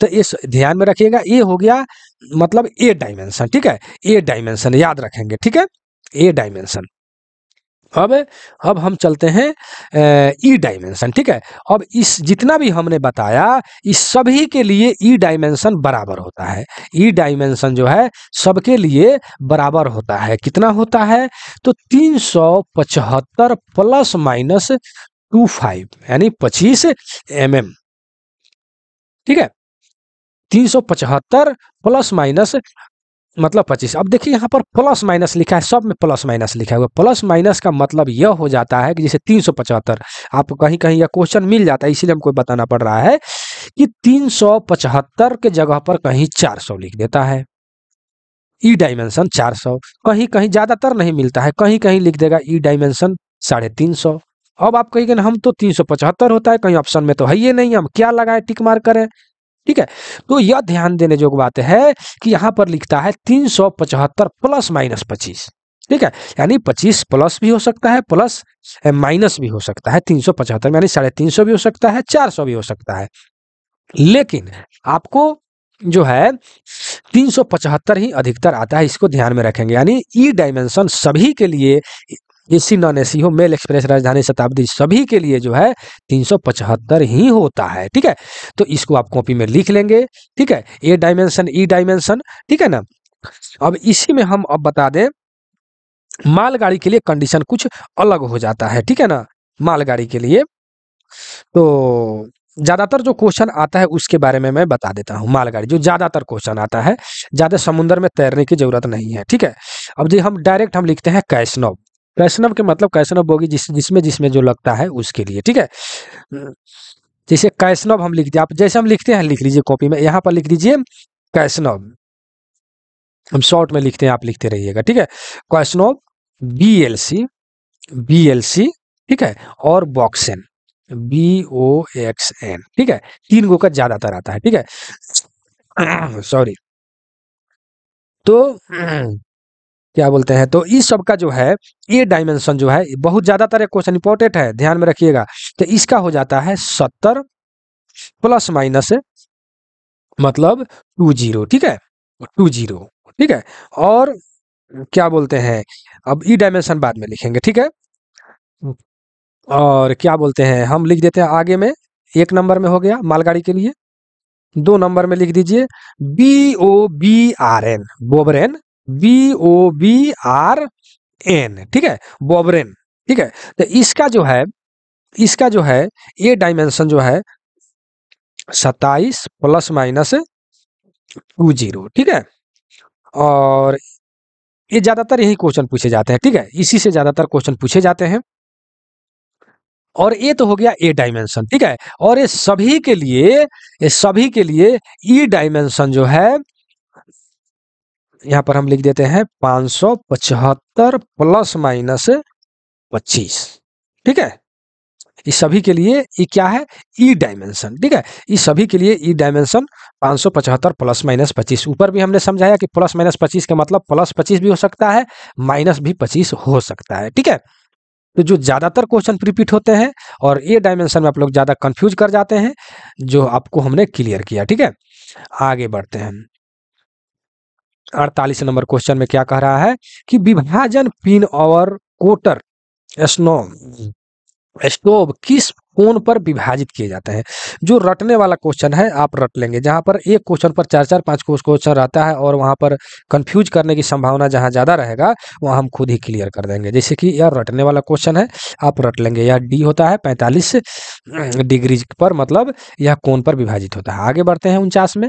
तो इस ध्यान में रखिएगा ये हो गया मतलब ए डायमेंशन ठीक है ए डायमेंशन याद रखेंगे ठीक है ए डायमेंशन अब अब हम चलते हैं ई डायमेंशन e ठीक है अब इस जितना भी हमने बताया इस सभी के लिए ई e डायमेंशन बराबर होता है ई e डायमेंशन जो है सबके लिए बराबर होता है कितना होता है तो 375 प्लस माइनस टू फाइव यानी पच्चीस एम ठीक है तीन सौ पचहत्तर प्लस माइनस मतलब पच्चीस अब देखिए यहाँ पर प्लस माइनस लिखा है सब में प्लस माइनस लिखा हुआ प्लस माइनस का मतलब यह हो जाता है कि जैसे तीन सौ पचहत्तर आपको कहीं कहीं यह क्वेश्चन मिल जाता है इसीलिए हमको बताना पड़ रहा है कि तीन सौ पचहत्तर के जगह पर कहीं चार सौ लिख देता है ई e डायमेंशन चार सौ कहीं कहीं ज़्यादातर नहीं मिलता है कहीं कहीं लिख देगा ई e डायमेंशन साढ़े तीन सौ अब आप कहेंगे हम तो तीन सौ पचहत्तर होता है कहीं ऑप्शन में तो है ये नहीं हम क्या लगाए टिक मार करें ठीक है तो यह ध्यान देने योग्य बात है कि यहाँ पर लिखता है तीन सौ पचहत्तर प्लस माइनस पच्चीस ठीक है यानी पच्चीस प्लस भी हो सकता है प्लस माइनस भी हो सकता है तीन सौ पचहत्तर यानी साढ़े तीन सौ भी हो सकता है चार सौ भी हो सकता है लेकिन आपको जो है 375 ही अधिकतर आता है इसको ध्यान में रखेंगे यानी ई डायमेंशन सभी के लिए ए सी नॉन ए सी हो मेल एक्सप्रेस राजधानी शताब्दी सभी के लिए जो है तीन ही होता है ठीक है तो इसको आप कॉपी में लिख लेंगे ठीक है ए डायमेंशन ई डायमेंशन ठीक है ना अब इसी में हम अब बता दें मालगाड़ी के लिए कंडीशन कुछ अलग हो जाता है ठीक है ना मालगाड़ी के लिए तो ज़्यादातर जो क्वेश्चन आता है उसके बारे में मैं बता देता हूँ मालगाड़ी जो ज़्यादातर क्वेश्चन आता है ज़्यादा समुद्र में तैरने की जरूरत नहीं है ठीक है अब जी हम डायरेक्ट हम लिखते हैं कैशनव वैष्णव के मतलब कैष्णव बोगी जिस जिसमें जिसमें जो लगता है उसके लिए ठीक है हम्म, जैसे कैष्णव हम लिखते हैं आप जैसे हम लिखते हैं लिख लीजिए कॉपी में यहाँ पर लिख दीजिए कैष्णव हम शॉर्ट में लिखते हैं आप लिखते रहिएगा ठीक है कैष्णव B L C B L C ठीक है और BOXN B O X N ठीक है तीन गो का ज्यादातर आता है ठीक है सॉरी तो क्या बोलते हैं तो इस सब का जो है ये डायमेंशन जो है बहुत ज्यादातर क्वेश्चन इंपॉर्टेंट है ध्यान में रखिएगा तो इसका हो जाता है सत्तर प्लस माइनस मतलब टू जीरो ठीक है टू जीरो ठीक है और क्या बोलते हैं अब ई डायमेंशन बाद में लिखेंगे ठीक है और क्या बोलते हैं हम लिख देते हैं आगे में एक नंबर में हो गया मालगाड़ी के लिए दो नंबर में लिख दीजिए B O B R N BOBRN B O B R N ठीक है बॉबरेन ठीक है तो इसका जो है इसका जो है ये डायमेंशन जो है सत्ताईस प्लस माइनस टू जीरो ठीक है और ये ज्यादातर यही क्वेश्चन पूछे जाते हैं ठीक है इसी से ज्यादातर क्वेश्चन पूछे जाते हैं और ये तो हो गया ए डायमेंशन ठीक है और ये सभी के लिए ये सभी के लिए ई e डायमेंशन जो है यहाँ पर हम लिख देते हैं पाँच सौ पचहत्तर प्लस माइनस पच्चीस ठीक है इस सभी के लिए ये क्या है ई डायमेंशन ठीक है इस सभी के लिए ई डायमेंशन 575 प्लस माइनस 25 ऊपर भी हमने समझाया कि प्लस माइनस 25 का मतलब प्लस 25 भी हो सकता है माइनस भी 25 हो सकता है ठीक है तो जो ज़्यादातर क्वेश्चन रिपीट होते हैं और ये डायमेंशन में आप लोग ज़्यादा कन्फ्यूज कर जाते हैं जो आपको हमने क्लियर किया ठीक है आगे बढ़ते हैं अड़तालीस नंबर क्वेश्चन में क्या कह रहा है कि विभाजन पिन और कोटर स्नो स्टोव किस कोण पर विभाजित किए जाते हैं जो रटने वाला क्वेश्चन है आप रट लेंगे जहां पर एक क्वेश्चन पर चार चार पांच क्वेश्चन रहता है और वहां पर कंफ्यूज करने की संभावना जहां ज़्यादा रहेगा वहां हम खुद ही क्लियर कर देंगे जैसे कि यह रटने वाला क्वेश्चन है आप रट लेंगे यह डी होता है पैंतालीस डिग्री पर मतलब यह कोण पर विभाजित होता है आगे बढ़ते हैं उनचास में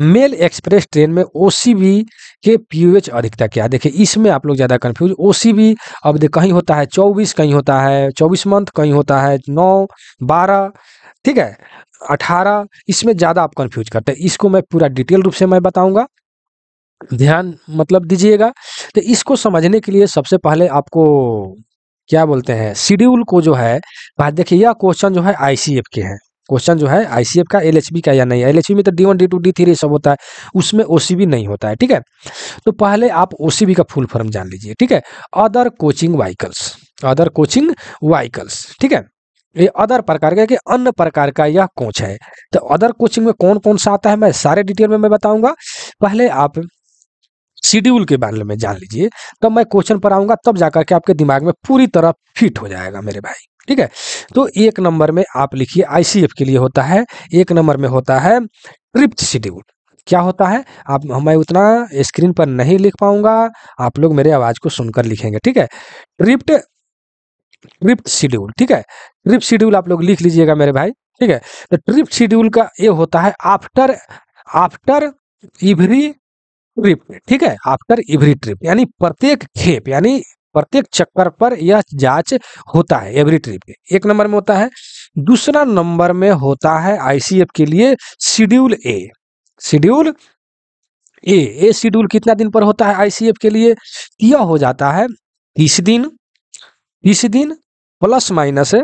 मेल एक्सप्रेस ट्रेन में ओ के पीयूएच अधिकता क्या देखिए इसमें आप लोग ज़्यादा कन्फ्यूज ओ अब कहीं होता है चौबीस कहीं होता है चौबीस मंथ कहीं होता है नौ बारह ठीक है अठारह इसमें ज़्यादा आप कन्फ्यूज करते हैं इसको मैं पूरा डिटेल रूप से मैं बताऊंगा ध्यान मतलब दीजिएगा तो इसको समझने के लिए सबसे पहले आपको क्या बोलते हैं शेड्यूल को जो है देखिए यह क्वेश्चन जो है आईसीएफ के हैं क्वेश्चन जो है आईसीएफ का एलएचबी का या नहीं है एलएचबी में तो D one D two D three सब होता है उसमें ओसीबी नहीं होता है ठीक है तो पहले आप ओसीबी का फुल फॉर्म जान लीजिए ठीक है other coaching vehicles other coaching vehicles ठीक है ये अदर प्रकार का कि अन्य प्रकार का यह कोच है तो अदर कोचिंग में कौन कौन सा आता है मैं सारे डिटेल में मैं बताऊंगा पहले आप शेड्यूल के बारे में जान लीजिए तब मैं क्वेश्चन पर आऊंगा तब जाकर के आपके दिमाग में पूरी तरह फिट हो जाएगा मेरे भाई ठीक है तो एक नंबर में आप लिखिए आईसीएफ के लिए होता है एक नंबर में होता है ट्रिप्ट शेड्यूल क्या होता है आप मैं उतना स्क्रीन पर नहीं लिख पाऊंगा आप लोग मेरे आवाज को सुनकर लिखेंगे ठीक है ट्रिप्ट ट्रिप शेड्यूल ठीक है ट्रिप शेड्यूल आप लोग लिख लीजिएगा मेरे भाई ठीक है तो ट्रिप शेड्यूल का ये होता है आफ्टर आफ्टर इवरी ट्रिप में ठीक है आफ्टर एवरी ट्रिप यानी प्रत्येक खेप यानी प्रत्येक चक्कर पर यह जांच होता है एवरी ट्रिप पे एक नंबर में होता है दूसरा नंबर में होता है आईसीएफ के लिए schedule A schedule A A schedule कितना दिन पर होता है आईसीएफ के लिए यह हो जाता है तीस दिन तीस दिन प्लस माइनस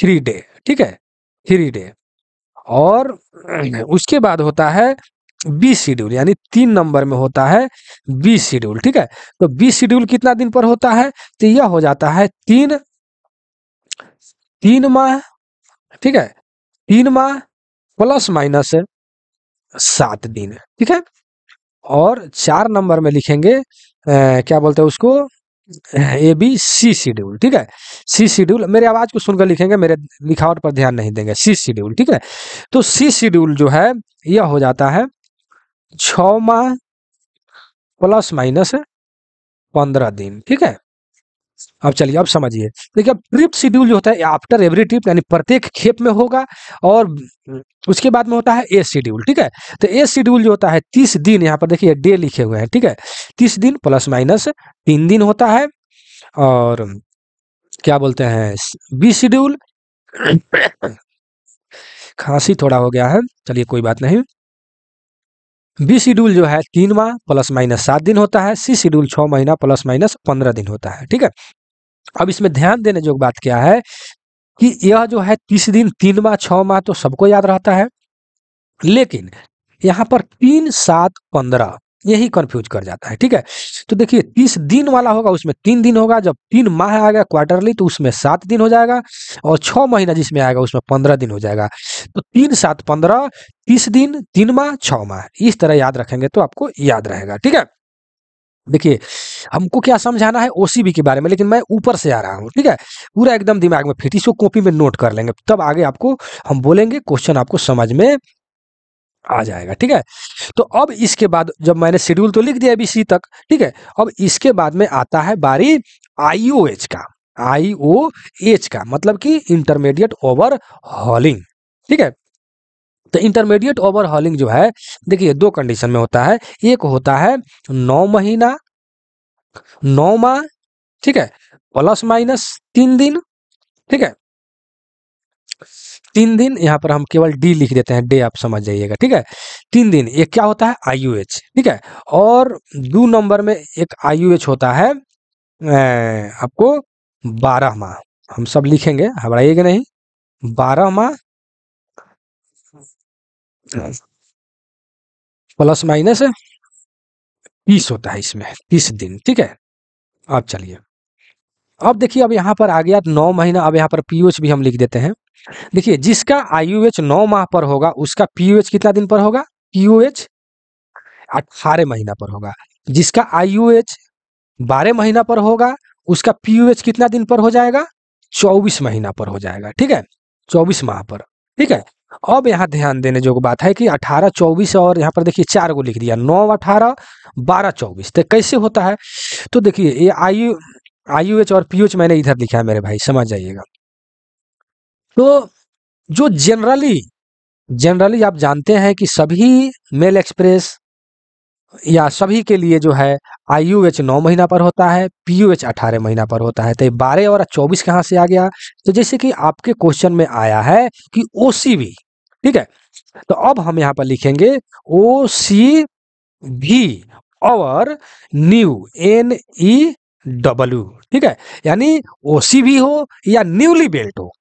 थ्री डे ठीक है थ्री डे और उसके बाद होता है बी शेड्यूल यानी तीन नंबर में होता है बी शेड्यूल ठीक है तो बी शेड्यूल कितना दिन पर होता है तो यह हो जाता है तीन तीन माह ठीक है तीन माह प्लस माइनस सात दिन ठीक है और चार नंबर में लिखेंगे आ, क्या बोलते हैं उसको ए बी सी शेड्यूल ठीक है सी शेड्यूल मेरे आवाज को सुनकर लिखेंगे मेरे लिखावट पर ध्यान नहीं देंगे सी शेड्यूल ठीक है तो सी शेड्यूल जो है यह हो जाता है छ माह प्लस माइनस पंद्रह दिन ठीक है अब चलिए अब समझिए देखिए अब ट्रिप शेड्यूल जो होता है आफ्टर एवरी ट्रिप यानी प्रत्येक खेप में होगा और उसके बाद में होता है ए शेड्यूल ठीक है तो ए शेड्यूल जो होता है तीस दिन यहाँ पर देखिए डे लिखे हुए हैं ठीक है तीस दिन प्लस माइनस तीन दिन होता है और क्या बोलते हैं बी शेड्यूल खांसी थोड़ा हो गया है चलिए कोई बात नहीं बी शेड्यूल जो है तीन माह प्लस माइनस सात दिन होता है सी शेड्यूल छः महीना प्लस माइनस पंद्रह दिन होता है ठीक है अब इसमें ध्यान देने जो बात क्या है कि यह जो है तीस दिन तीन माह छः माह तो सबको याद रहता है लेकिन यहाँ पर तीन सात पंद्रह यही कंफ्यूज कर जाता है ठीक है तो देखिए तीस दिन वाला होगा उसमें तीन दिन होगा जब तीन माह आएगा क्वार्टरली तो उसमें सात दिन हो जाएगा और छह महीना जिसमें आएगा उसमें पंद्रह दिन हो जाएगा तो तीन सात पंद्रह तीस दिन तीन माह छः माह इस तरह याद रखेंगे तो आपको याद रहेगा ठीक है देखिए हमको क्या समझाना है ओसीबी के बारे में लेकिन मैं ऊपर से आ रहा हूँ ठीक है पूरा एकदम दिमाग में फिर इसको कॉपी में नोट कर लेंगे तब आगे आपको हम बोलेंगे क्वेश्चन आपको समझ में आ जाएगा ठीक है तो अब इसके बाद जब मैंने शेड्यूल तो लिख दिया बीसी तक ठीक है अब इसके बाद में आता है बारी आईओएच का आईओएच का मतलब कि इंटरमीडिएट ओवर हॉलिंग ठीक है तो इंटरमीडिएट ओवर हॉलिंग जो है देखिए दो कंडीशन में होता है एक होता है नौ महीना नौ माह ठीक है प्लस माइनस तीन दिन ठीक है तीन दिन यहाँ पर हम केवल डी लिख देते हैं डे आप समझ जाइएगा ठीक है तीन दिन ये क्या होता है आई यू एच ठीक है और दो नंबर में एक आई यू एच होता है आपको बारह माह हम सब लिखेंगे घबराइएगा नहीं बारह माह प्लस माइनस तीस होता है इसमें तीस दिन ठीक है अब चलिए अब देखिए अब यहाँ पर आ गया नौ महीना अब यहाँ पर पीओएच भी हम लिख देते हैं देखिए जिसका एच नौ माह पर होगा उसका पीयूएच कितना दिन पर होगा पीयूएच अठारह महीना पर होगा जिसका आईयूएच बारह महीना पर होगा उसका पीयूएच कितना दिन पर हो जाएगा चौबीस महीना पर हो जाएगा ठीक है चौबीस माह पर ठीक है अब यहाँ ध्यान देने जो बात है कि अठारह चौबीस और यहाँ पर देखिए चार को लिख दिया नौ अठारह बारह चौबीस तो कैसे होता है तो देखिए ये आयु आयु एच और पीयूएच एच मैंने इधर लिखा है मेरे भाई समझ जाइएगा तो जो जनरली जनरली आप जानते हैं कि सभी मेल एक्सप्रेस या सभी के लिए जो है आई यू एच नौ महीना पर होता है पी यू एच अठारह महीना पर होता है तो बारह और चौबीस कहाँ से आ गया तो जैसे कि आपके क्वेश्चन में आया है कि ओ सी बी ठीक है तो अब हम यहाँ पर लिखेंगे ओ सी वी और न्यू एन ई डब्ल्यू ठीक है यानी ओ सी भी हो या न्यूली बेल्ट हो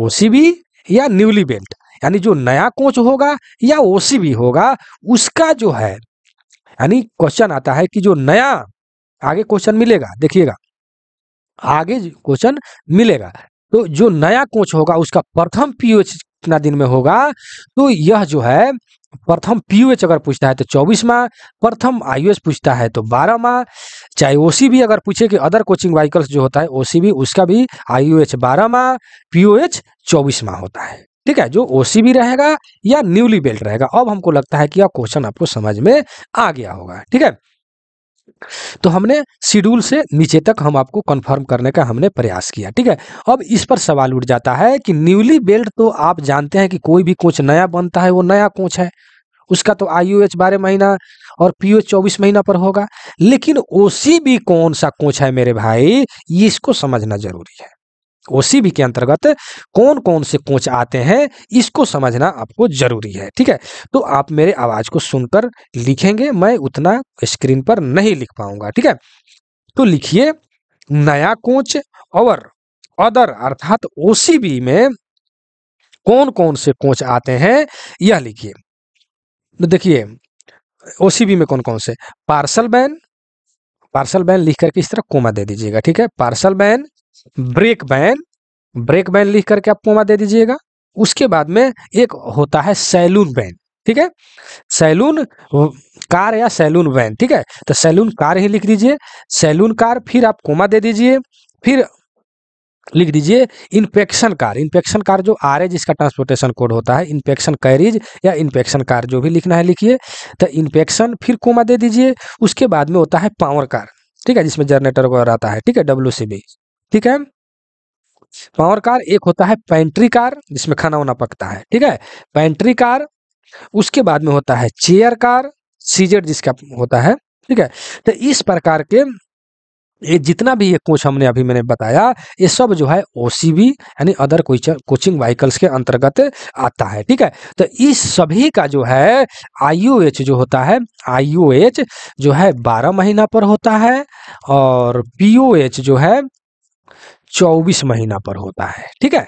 ओसीबी या न्यूली बेल्ट यानी जो नया कोच होगा या ओसीबी होगा उसका जो है यानी क्वेश्चन आता है कि जो नया आगे क्वेश्चन मिलेगा देखिएगा आगे क्वेश्चन मिलेगा तो जो नया कोच होगा उसका प्रथम पीओ कितना दिन में होगा तो यह जो है प्रथम पीयूएच अगर पूछता है तो चौबीसवा प्रथम आईयूएस पूछता है तो बारहवा चाहे ओसी भी अगर पूछे कि अदर कोचिंग वाइकल्स जो होता है ओसी भी उसका भी ओ बारहवा चौबीस चौबीसवा होता है ठीक है जो ओसी भी रहेगा या न्यूली बेल्ट रहेगा अब हमको लगता है कि यह क्वेश्चन आपको समझ में आ गया होगा ठीक है तो हमने शेड्यूल से नीचे तक हम आपको कंफर्म करने का हमने प्रयास किया ठीक है अब इस पर सवाल उठ जाता है कि न्यूली बेल्ट तो आप जानते हैं कि कोई भी कोच नया बनता है वो नया कोच है उसका तो आई यू एच बारह महीना और पी यू चौबीस महीना पर होगा लेकिन ओ सी बी कौन सा कोच है मेरे भाई ये इसको समझना जरूरी है ओसीबी के अंतर्गत कौन कौन से कोच आते हैं इसको समझना आपको जरूरी है ठीक है तो आप मेरे आवाज को सुनकर लिखेंगे मैं उतना स्क्रीन पर नहीं लिख पाऊंगा ठीक है तो लिखिए नया कोच और अदर अर्थात ओसीबी में कौन कौन से कोच आते हैं यह लिखिए तो देखिए ओसीबी में कौन कौन से पार्सल बैन पार्सल बैन लिख करके इस तरह कोमा दे दीजिएगा ठीक है parcel van brake van brake van लिख करके आप कोमा दे दीजिएगा उसके बाद में एक होता है सैलून बैन ठीक है सैलून कार या सैलून वैन ठीक है तो सैलून कार ही लिख दीजिए सैलून कार फिर आप कोमा दे दीजिए फिर लिख दीजिए इन्फेक्शन कार इन्फेक्शन कार जो आर जिसका ट्रांसपोर्टेशन कोड होता है इन्फेक्शन कैरिज या इन्फेक्शन कार जो भी लिखना है लिखिए तो इन्फेक्शन फिर कोमा दे दीजिए उसके बाद में होता है पावर कार ठीक है जिसमें जनरेटर वगैरह आता है ठीक है डब्ल्यू सी बी ठीक है पावर कार एक होता है पेंट्री कार जिसमें खाना वाना पकता है ठीक है पेंट्री कार उसके बाद में होता है चेयर कार सीजर जिसका होता है ठीक है तो इस प्रकार के ये जितना भी ये कोच हमने अभी मैंने बताया ये सब जो है ओ यानी अदर कोचिंग व्हीकल्स के अंतर्गत आता है ठीक है तो इस सभी का जो है आई जो होता है आई जो है बारह महीना पर होता है और पी जो है चौबीस महीना पर होता है ठीक है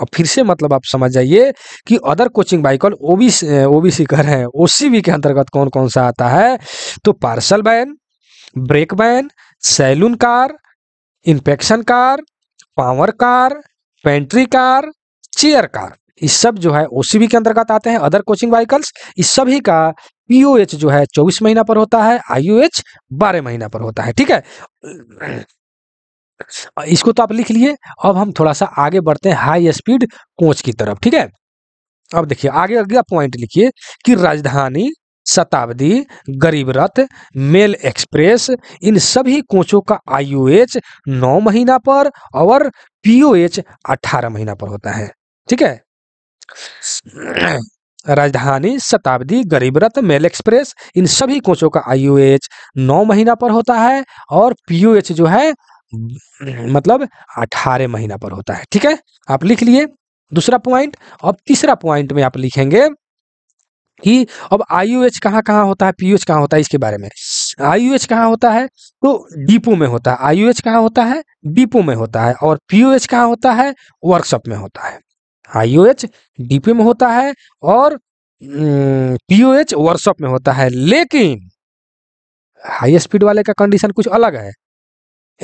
और फिर से मतलब आप समझ जाइए कि other coaching vehicle OBC OBC कर रहे हैं ओसीबी के अंतर्गत कौन कौन सा आता है तो parcel van brake van saloon car inspection car power car pantry car chair car इस सब जो है ओसीबी के अंतर्गत आते हैं अदर कोचिंग व्हीकल्स इस सभी का पीओएच जो है चौबीस महीना पर होता है आईओएच बारह महीना पर होता है ठीक है इसको तो आप लिख लिए अब हम थोड़ा सा आगे बढ़ते हैं हाई स्पीड कोच की तरफ ठीक है अब देखिए आगे अगला पॉइंट लिखिए कि राजधानी शताब्दी गरीब रथ मेल एक्सप्रेस इन सभी कोचों का आईओएच नौ महीना पर और पीओएच अठारह महीना पर होता है ठीक है राजधानी शताब्दी गरीब रथ मेल एक्सप्रेस इन सभी कोचों का आईओएच नौ महीना पर होता है और पीओएच जो है मतलब अठारह महीना पर होता है ठीक है आप लिख लिए दूसरा पॉइंट अब तीसरा पॉइंट में आप लिखेंगे कि अब आई यू एच कहाँ कहाँ होता है पी एच कहाँ होता है इसके बारे में आई यू एच कहाँ होता है तो डीपो में होता है आई यू एच कहाँ होता है डीपो में होता है और पी एच कहाँ होता है वर्कशॉप में होता है आई यू एच डीपो में होता है और पी एच वर्कशॉप में होता है लेकिन हाई स्पीड वाले का कंडीशन कुछ अलग है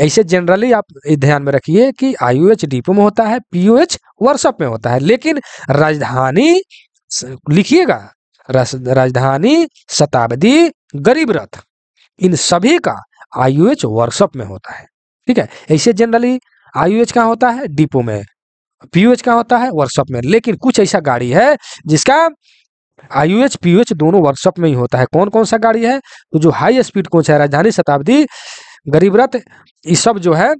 ऐसे जनरली आप ध्यान में रखिए कि आईयूएच डीपो में होता है पीयूएच वर्कशॉप में होता है लेकिन राजधानी लिखिएगा राजधानी शताब्दी गरीब रथ इन सभी का आईयूएच वर्कशॉप में होता है ठीक है ऐसे जनरली आईयूएच कहाँ होता है डिपो में पीयूएच कहाँ होता है वर्कशॉप में लेकिन कुछ ऐसा गाड़ी है जिसका आईयूएच पीयूएच दोनों वर्कशॉप में ही होता है कौन कौन सा गाड़ी है तो जो हाई स्पीड कोच है राजधानी शताब्दी गरीब रथ ये सब जो है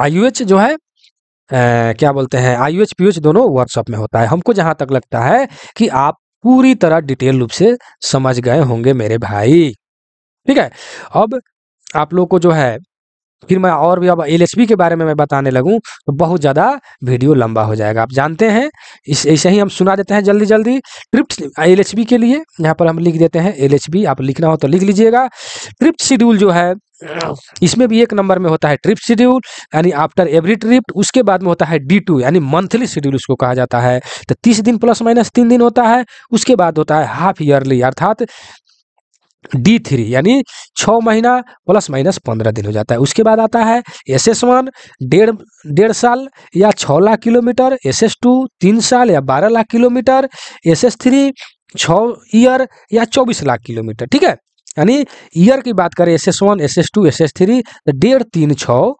आई जो है ए, क्या बोलते हैं आई एच दोनों वर्कशॉप में होता है हमको जहां तक लगता है कि आप पूरी तरह डिटेल रूप से समझ गए होंगे मेरे भाई ठीक है अब आप लोग को जो है फिर मैं और भी अब एल के बारे में मैं बताने लगूँ तो बहुत ज़्यादा वीडियो लंबा हो जाएगा आप जानते हैं इस ऐसे ही हम सुना देते हैं जल्दी जल्दी ट्रिप्ट एल के लिए यहाँ पर हम लिख देते हैं एल आप लिखना हो तो लिख लीजिएगा ट्रिप्ट शेड्यूल जो है इसमें भी एक नंबर में होता है ट्रिप शेड्यूल यानी आफ्टर एवरी ट्रिप उसके बाद में होता है डी टू यानी मंथली शेड्यूल उसको कहा जाता है तो तीस दिन प्लस माइनस तीन दिन होता है उसके बाद होता है हाफ ईयरली अर्थात डी थ्री यानी छः महीना प्लस माइनस पंद्रह दिन हो जाता है उसके बाद आता है एस एस वन डेढ़ डेढ़ साल या छः lakh kilometre S S two तीन साल या बारह lakh kilometre S S three छः ईयर या चौबीस लाख किलोमीटर ठीक है यानी ईयर की बात करें S S one S S two S S three डेढ़ तीन छः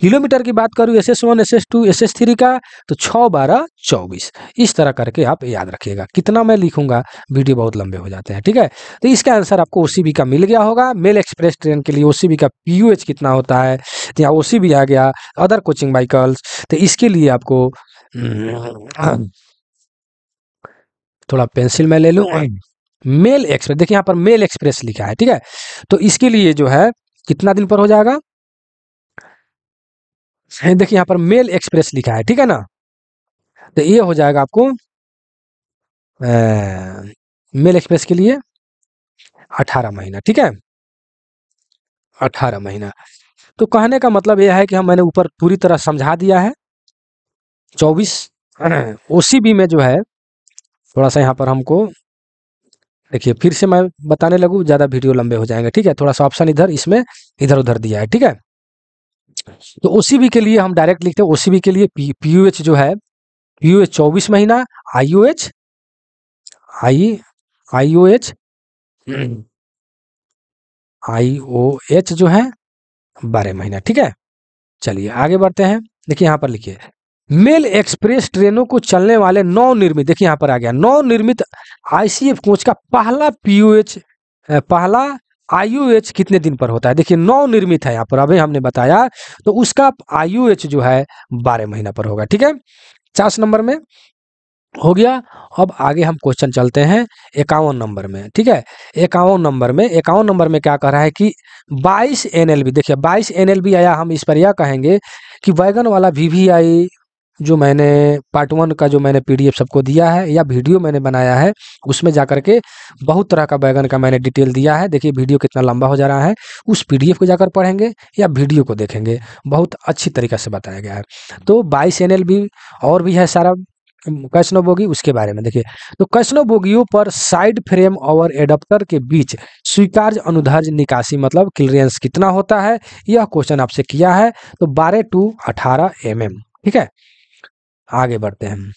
किलोमीटर की बात करूँ S S one S S two S S three का तो छः बारह चौबीस इस तरह करके आप याद रखिएगा कितना मैं लिखूंगा वीडियो बहुत लंबे हो जाते हैं ठीक है तो इसका आंसर आपको ओ का मिल गया होगा मेल एक्सप्रेस ट्रेन के लिए ओ का पी कितना होता है या ओ आ गया अदर कोचिंग बाइकल्स तो इसके लिए आपको हम्म, थोड़ा पेंसिल में ले लूँ मेल एक्सप्रेस देखिए यहाँ पर मेल एक्सप्रेस लिखा है ठीक है तो इसके लिए जो है कितना दिन पर हो जाएगा देखिए यहाँ पर मेल एक्सप्रेस लिखा है ठीक है ना तो ये हो जाएगा आपको आ, मेल एक्सप्रेस के लिए अठारह महीना ठीक है अठारह महीना तो कहने का मतलब यह है कि हम मैंने ऊपर पूरी तरह समझा दिया है चौबीस ओ में जो है थोड़ा सा यहाँ पर हमको देखिए फिर से मैं बताने लगूँ ज़्यादा वीडियो लंबे हो जाएंगे ठीक है थोड़ा सा ऑप्शन इधर इसमें इधर उधर दिया है ठीक है तो ओसीबी के लिए हम डायरेक्ट लिखते हैं ओसीबी के लिए पीयूएच जो है पीयूएच चौबीस महीना आई आई आई आईओएच जो है बारह महीना ठीक है चलिए आगे बढ़ते हैं देखिए यहां पर लिखिए मेल एक्सप्रेस ट्रेनों को चलने वाले नौ निर्मित देखिए यहां पर आ गया नौ निर्मित आईसीएफ कोच का पहला पीयूएच पहला आयु एच कितने दिन पर होता है देखिए नौ निर्मित है यहाँ पर अभी हमने बताया तो उसका आयु एच जो है बारह महीना पर होगा ठीक है चार नंबर में हो गया अब आगे हम क्वेश्चन चलते हैं इक्यावन नंबर में ठीक है इक्यावन नंबर में इक्यावन नंबर में क्या कह रहा है कि 22 एन देखिए 22 एन आया हम इस पर यह कहेंगे कि वैगन वाला वी वी आई जो मैंने पार्ट वन का जो मैंने पीडीएफ सबको दिया है या वीडियो मैंने बनाया है उसमें जा करके बहुत तरह का बैगन का मैंने डिटेल दिया है देखिए वीडियो कितना लंबा हो जा रहा है उस पीडीएफ को जाकर पढ़ेंगे या वीडियो को देखेंगे बहुत अच्छी तरीके से बताया गया है तो बाईस एन भी और भी है सारा कैश्नो बोगी उसके बारे में देखिए तो कैश्नो बोगियों पर साइड फ्रेम और एडप्टर के बीच स्वीकार्य अनुधर्ज निकासी मतलब क्लियरेंस कितना होता है यह क्वेश्चन आपसे किया है तो बारह टू अठारह एम ठीक है आगे बढ़ते हैं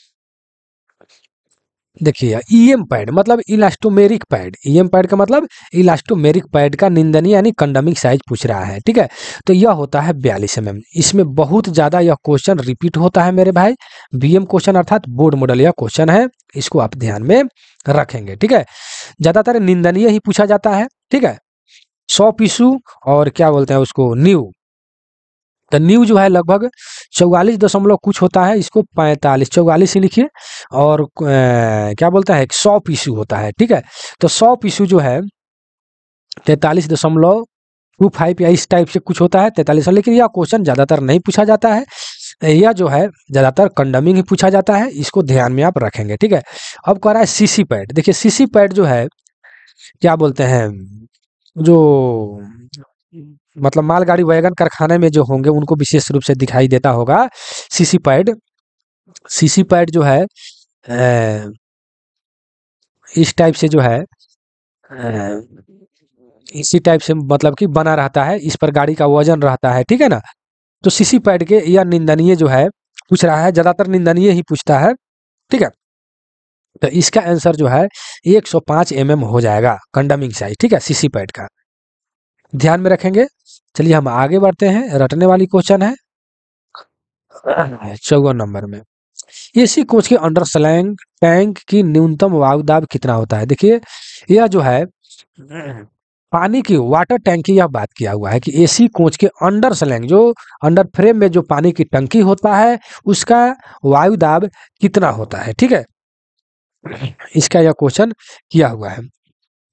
देखिए ईएम e पैड मतलब इलास्टोमेरिक पैड ईएम पैड का मतलब इलास्टोमेरिक पैड का निंदनीय यानी कंडमिक साइज पूछ रहा है ठीक है तो यह होता है बयालीस एम इसमें बहुत ज़्यादा यह क्वेश्चन रिपीट होता है मेरे भाई बीएम क्वेश्चन अर्थात बोर्ड मॉडल यह क्वेश्चन है इसको आप ध्यान में रखेंगे ठीक है ज़्यादातर निंदनीय ही पूछा जाता है ठीक है सौ पीसू और क्या बोलते हैं उसको न्यू द न्यू जो है लगभग चौवालीस दशमलव कुछ होता है इसको पैंतालीस चौवालीस ही लिखिए और ए, क्या बोलता है सौ पीसू होता है ठीक है तो सौ पीसू जो है तैतालीस दशमलव टू फाइव या इस टाइप से कुछ होता है तैतालीस लेकिन यह क्वेश्चन ज़्यादातर नहीं पूछा जाता है यह जो है ज़्यादातर कंडमिंग ही पूछा जाता है इसको ध्यान में आप रखेंगे ठीक है अब कह रहा है सीसी पैड देखिए सीसी पैड जो है क्या बोलते हैं जो मतलब मालगाड़ी वैगन कारखाने में जो होंगे उनको विशेष रूप से दिखाई देता होगा सीसी पैड सीसी पैड जो है इस टाइप से जो है इसी टाइप से मतलब कि बना रहता है इस पर गाड़ी का वजन रहता है ठीक है ना तो सीसी पैड के या निंदनीय जो है पूछ रहा है ज्यादातर निंदनीय ही पूछता है ठीक है तो इसका आंसर जो है 105 सौ mm हो जाएगा कंडमिंग साइज ठीक है सीसी पैड का ध्यान में रखेंगे चलिए हम आगे बढ़ते हैं रटने वाली क्वेश्चन है चौवन नंबर में इसी कोच के अंडर स्लैंग टैंक की न्यूनतम वायुदाब कितना होता है देखिए यह जो है पानी की वाटर टैंक की यह बात किया हुआ है कि एसी कोच के अंडर स्लैंग जो अंडर फ्रेम में जो पानी की टंकी होता है उसका वायु दाब कितना होता है ठीक है इसका यह क्वेश्चन किया हुआ है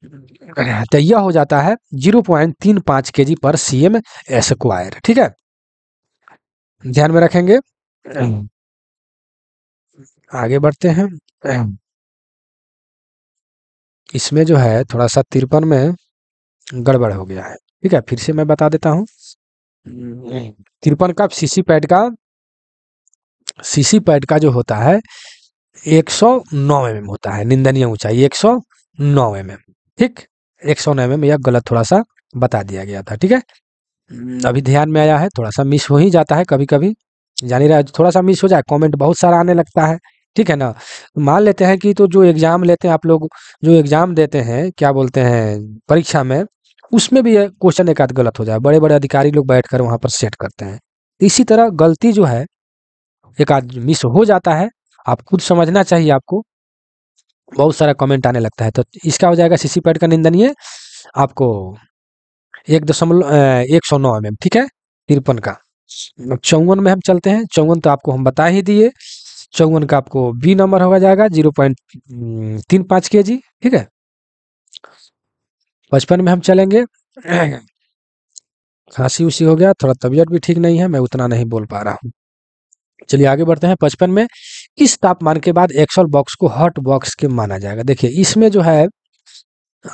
तो यह हो जाता है जीरो पॉइंट तीन पांच के G per C M square ठीक है ध्यान में रखेंगे आगे बढ़ते हैं इसमें जो है थोड़ा सा तिरपन में गड़बड़ हो गया है ठीक है फिर से मैं बता देता हूँ तिरपन का सीसी पैड का सीसी पैड का जो होता है 109 सौ एम होता है निंदनीय ऊंचाई 109 सौ एम ठीक एक सौ नब्बे में यह गलत थोड़ा सा बता दिया गया था ठीक है हम्म। अभी ध्यान में आया है थोड़ा सा मिस हो ही जाता है कभी कभी जान ही रहा थोड़ा सा मिस हो जाए कमेंट बहुत सारा आने लगता है ठीक है ना मान लेते हैं कि तो जो एग्ज़ाम लेते हैं आप लोग जो एग्ज़ाम देते हैं क्या बोलते हैं परीक्षा में उसमें भी क्वेश्चन एक आध गलत हो जाए बड़े बड़े अधिकारी लोग बैठ कर वहाँ पर सेट करते हैं इसी तरह गलती जो है एक आध मिस हो जाता है आप खुद समझना चाहिए आपको बहुत सारा कमेंट आने लगता है तो इसका हो जाएगा सी पैड का निंदनीय आपको एक दशमलव एक सौ नौ एम ठीक है तिरपन का चौवन में हम चलते हैं चौवन तो आपको हम बता ही दिए चौवन का आपको बी नंबर होगा जाएगा जीरो पॉइंट तीन पाँच के जी ठीक है पचपन में हम चलेंगे खांसी उसी हो गया थोड़ा तबीयत भी ठीक नहीं है मैं उतना नहीं बोल पा रहा हूँ चलिए आगे बढ़ते हैं पचपन में इस तापमान के बाद एक्सल बॉक्स को हॉट बॉक्स के माना जाएगा देखिए इसमें जो है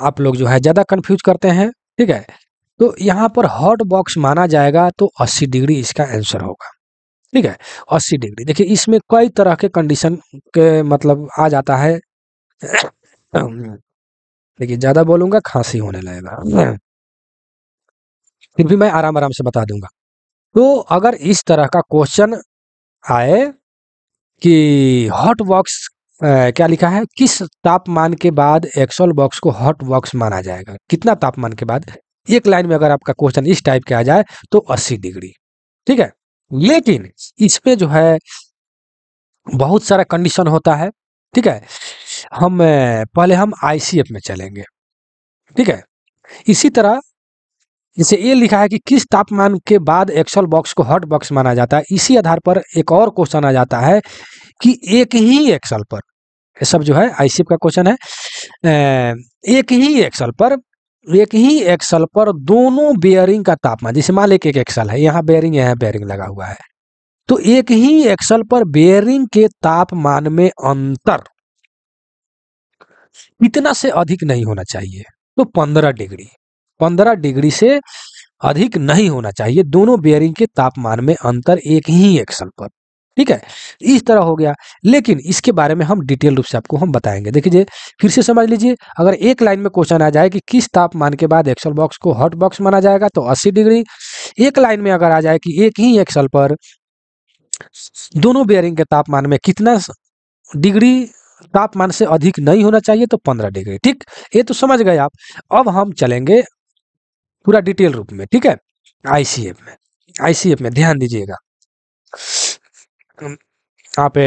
आप लोग जो है ज़्यादा कंफ्यूज करते हैं ठीक है तो यहाँ पर हॉट बॉक्स माना जाएगा तो 80 डिग्री इसका आंसर होगा ठीक है 80 डिग्री देखिए इसमें कई तरह के कंडीशन के मतलब आ जाता है देखिए ज़्यादा बोलूंगा खांसी होने लगेगा फिर भी मैं आराम आराम से बता दूंगा तो अगर इस तरह का क्वेश्चन आए कि हॉट बॉक्स क्या लिखा है किस तापमान के बाद एक्सल बॉक्स को हॉट बॉक्स माना जाएगा कितना तापमान के बाद एक लाइन में अगर आपका क्वेश्चन इस टाइप के आ जाए तो अस्सी डिग्री ठीक है लेकिन इसमें जो है बहुत सारा कंडीशन होता है ठीक है हम पहले हम आईसीएफ में चलेंगे ठीक है इसी तरह जैसे ये लिखा है कि किस तापमान के बाद एक्सल बॉक्स को हॉट बॉक्स माना जाता है इसी आधार पर एक और क्वेश्चन आ जाता है कि एक ही एक्सल पर ये सब जो है आईसीएफ का क्वेश्चन है एक ही एक्सल पर एक ही एक्सल पर दोनों बेयरिंग का तापमान जैसे मान लेके एक एक्सल है यहाँ बेयरिंग यहाँ बेयरिंग लगा हुआ है तो एक ही एक्सल पर बेयरिंग के तापमान में अंतर इतना से अधिक नहीं होना चाहिए तो पंद्रह डिग्री पंद्रह डिग्री से अधिक नहीं होना चाहिए दोनों बेयरिंग के तापमान में अंतर एक ही एक्सल पर ठीक है इस तरह हो गया लेकिन इसके बारे में हम डिटेल रूप से आपको हम बताएंगे देखिए फिर से समझ लीजिए अगर एक लाइन में क्वेश्चन आ जाए कि किस तापमान के बाद एक्सल बॉक्स को हॉट बॉक्स माना जाएगा तो 80 डिग्री एक लाइन में अगर आ जाए कि एक ही एक्सल पर दोनों बेयरिंग के तापमान में कितना डिग्री तापमान से अधिक नहीं होना चाहिए तो पंद्रह डिग्री ठीक ये तो समझ गए आप अब हम चलेंगे पूरा डिटेल रूप में ठीक है आईसीएफ में आईसीएफ में ध्यान दीजिएगा यहाँ पे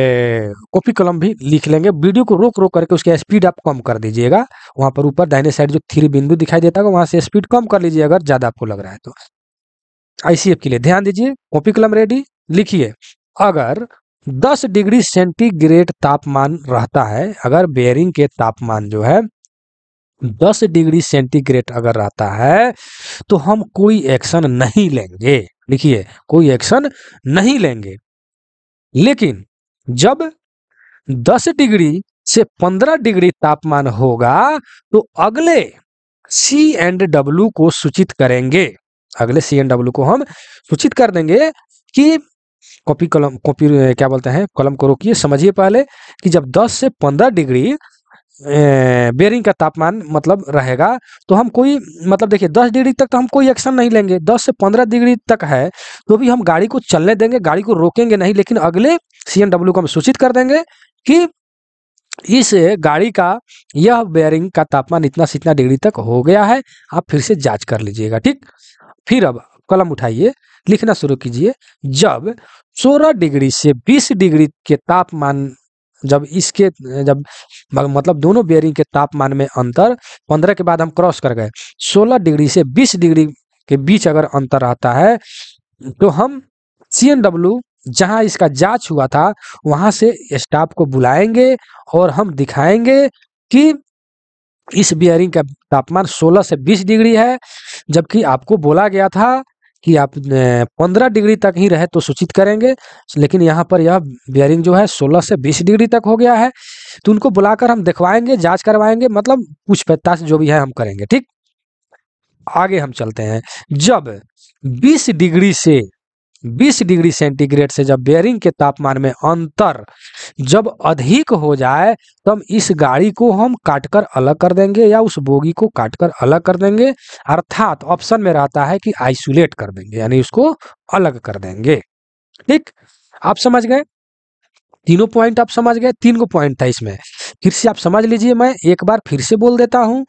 कॉपी कलम भी लिख लेंगे वीडियो को रोक रोक करके उसके स्पीड आप कम कर दीजिएगा वहाँ पर ऊपर दाहिने साइड जो थ्री बिंदु दिखाई देता है वहाँ से स्पीड कम कर लीजिए अगर ज़्यादा आपको लग रहा है तो आईसीएफ के लिए ध्यान दीजिए कॉपी कलम रेडी लिखिए अगर 10 डिग्री सेंटीग्रेड तापमान रहता है अगर बेयरिंग के तापमान जो है 10 डिग्री सेंटीग्रेड अगर रहता है तो हम कोई एक्शन नहीं लेंगे लिखिए कोई एक्शन नहीं लेंगे लेकिन जब 10 डिग्री से 15 डिग्री तापमान होगा तो अगले सी एंड डब्ल्यू को सूचित करेंगे अगले सी एंड डब्ल्यू को हम सूचित कर देंगे कि कॉपी कलम कॉपी क्या बोलते हैं कलम को रोकिए समझिए पहले कि जब 10 से 15 डिग्री बेरिंग का तापमान मतलब रहेगा तो हम कोई मतलब देखिए 10 डिग्री तक तो हम कोई एक्शन नहीं लेंगे 10 से 15 डिग्री तक है तो भी हम गाड़ी को चलने देंगे गाड़ी को रोकेंगे नहीं लेकिन अगले सी को हम सूचित कर देंगे कि इस गाड़ी का यह बेयरिंग का तापमान इतना से इतना डिग्री तक हो गया है आप फिर से जांच कर लीजिएगा ठीक फिर अब कलम उठाइए लिखना शुरू कीजिए जब 16 डिग्री से 20 डिग्री के तापमान जब इसके जब मतलब दोनों बेयरिंग के तापमान में अंतर पंद्रह के बाद हम क्रॉस कर गए सोलह डिग्री से बीस डिग्री के बीच अगर अंतर आता है तो हम सी एन डब्ल्यू जहाँ इसका जांच हुआ था वहां से स्टाफ को बुलाएंगे और हम दिखाएंगे कि इस बियरिंग का तापमान 16 से 20 डिग्री है जबकि आपको बोला गया था कि आप पंद्रह डिग्री तक ही रहे तो सूचित करेंगे लेकिन यहाँ पर यह बियरिंग जो है सोलह से बीस डिग्री तक हो गया है तो उनको बुलाकर हम दिखवाएंगे जांच करवाएंगे मतलब पूछ पैताश जो भी है हम करेंगे ठीक आगे हम चलते हैं जब 20 डिग्री से 20 डिग्री सेंटीग्रेड से जब बेयरिंग के तापमान में अंतर जब अधिक हो जाए तो हम इस गाड़ी को हम काटकर अलग कर देंगे या उस बोगी को काटकर अलग कर देंगे अर्थात ऑप्शन में रहता है कि आइसोलेट कर देंगे यानी उसको अलग कर देंगे ठीक आप समझ गए तीनों पॉइंट आप समझ गए तीन गो पॉइंट था इसमें फिर से आप समझ लीजिए मैं एक बार फिर से बोल देता हूँ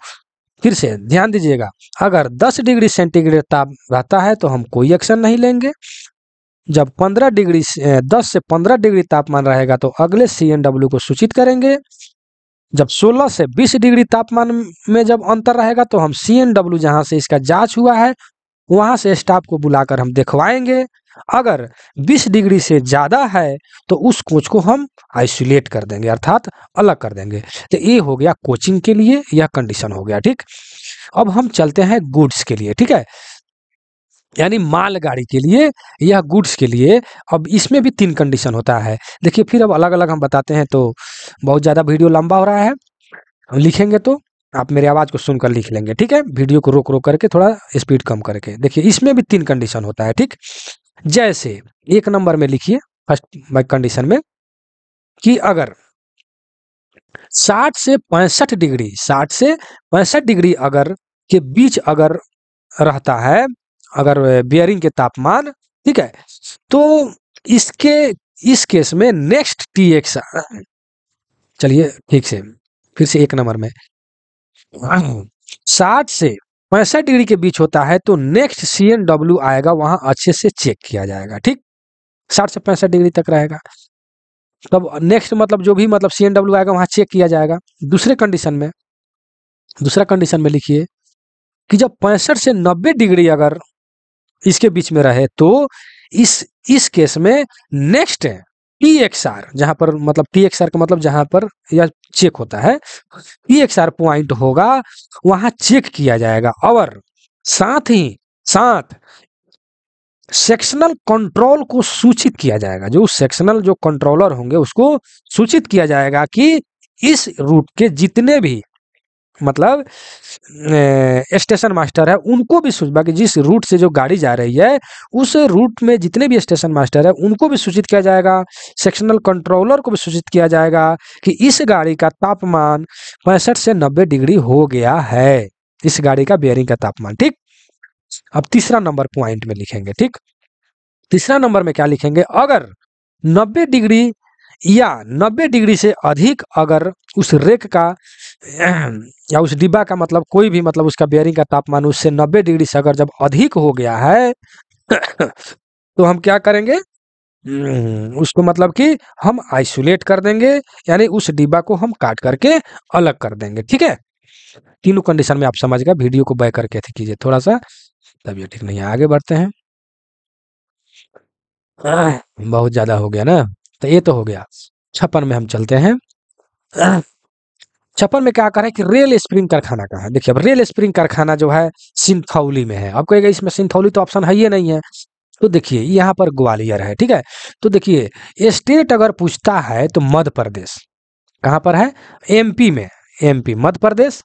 फिर से ध्यान दीजिएगा अगर 10 डिग्री सेंटीग्रेड ताप रहता है तो हम कोई एक्शन नहीं लेंगे जब 15 डिग्री दस से 15 डिग्री तापमान रहेगा तो अगले सी को सूचित करेंगे जब 16 से 20 डिग्री तापमान में जब अंतर रहेगा तो हम सी एन जहाँ से इसका जांच हुआ है वहाँ से स्टाफ को बुलाकर हम दिखवाएंगे अगर 20 डिग्री से ज़्यादा है तो उस कोच को हम आइसोलेट कर देंगे अर्थात अलग कर देंगे तो ये हो गया कोचिंग के लिए यह कंडीशन हो गया ठीक अब हम चलते हैं गुड्स के लिए ठीक है यानी मालगाड़ी के लिए या गुड्स के लिए अब इसमें भी तीन कंडीशन होता है देखिए फिर अब अलग अलग हम बताते हैं तो बहुत ज़्यादा वीडियो लंबा हो रहा है हम लिखेंगे तो आप मेरी आवाज़ को सुनकर लिख लेंगे ठीक है वीडियो को रोक रोक करके थोड़ा स्पीड कम करके देखिए इसमें भी तीन कंडीशन होता है ठीक जैसे एक नंबर में लिखिए फर्स्ट कंडीशन में कि अगर 60 से पैंसठ डिग्री 60 से पैंसठ डिग्री अगर के बीच अगर रहता है अगर बियरिंग के तापमान ठीक है तो इसके इस केस में नेक्स्ट टी एक्स चलिए ठीक से फिर से एक नंबर में साठ से पैंसठ डिग्री के बीच होता है तो नेक्स्ट सी एन डब्ल्यू आएगा वहां अच्छे से चेक किया जाएगा ठीक साठ से पैंसठ डिग्री तक रहेगा तब नेक्स्ट मतलब जो भी मतलब सी एन डब्ल्यू आएगा वहां चेक किया जाएगा दूसरे कंडीशन में दूसरा कंडीशन में लिखिए कि जब पैंसठ से नब्बे डिग्री अगर इसके बीच में रहे तो इस इस केस में नेक्स्ट है टी एक्स आर जहां पर मतलब टी एक्स आर का मतलब जहां पर यह चेक होता है टी एक्स आर पॉइंट होगा वहां चेक किया जाएगा और साथ ही साथ सेक्शनल कंट्रोल को सूचित किया जाएगा जो सेक्शनल जो कंट्रोलर होंगे उसको सूचित किया जाएगा कि इस रूट के जितने भी मतलब स्टेशन मास्टर है उनको भी सूचित बाकी जिस रूट से जो गाड़ी जा रही है उस रूट में जितने भी स्टेशन मास्टर है उनको भी सूचित किया जाएगा सेक्शनल कंट्रोलर को भी सूचित किया जाएगा कि इस गाड़ी का तापमान पैंसठ से नब्बे डिग्री हो गया है इस गाड़ी का बेयरिंग का तापमान ठीक अब तीसरा नंबर पॉइंट में लिखेंगे ठीक तीसरा नंबर में क्या लिखेंगे अगर नब्बे डिग्री या नब्बे डिग्री से अधिक अगर उस रेक का या उस डिब्बा का मतलब कोई भी मतलब उसका बेयरिंग का तापमान उससे 90 डिग्री से अगर जब अधिक हो गया है तो हम क्या करेंगे हम्म, उसको मतलब कि हम आइसोलेट कर देंगे यानी उस डिब्बा को हम काट करके अलग कर देंगे ठीक है तीनों कंडीशन में आप समझ गए वीडियो को बैक करके कीजिए थोड़ा सा तब ये ठीक नहीं आगे बढ़ते हैं बहुत ज्यादा हो गया ना तो ये तो हो गया छप्पन में हम चलते हैं छप्पन में क्या हैं कि रेल स्प्रिंग कारखाना का है देखिए अब रेल स्प्रिंग कारखाना जो है सिंथौली में है अब कहेगा इसमें सिंथौली तो ऑप्शन है ही नहीं है तो देखिए यहाँ पर ग्वालियर है ठीक है तो देखिए स्टेट अगर पूछता है तो मध्य प्रदेश कहाँ पर है एमपी में एमपी मध्य प्रदेश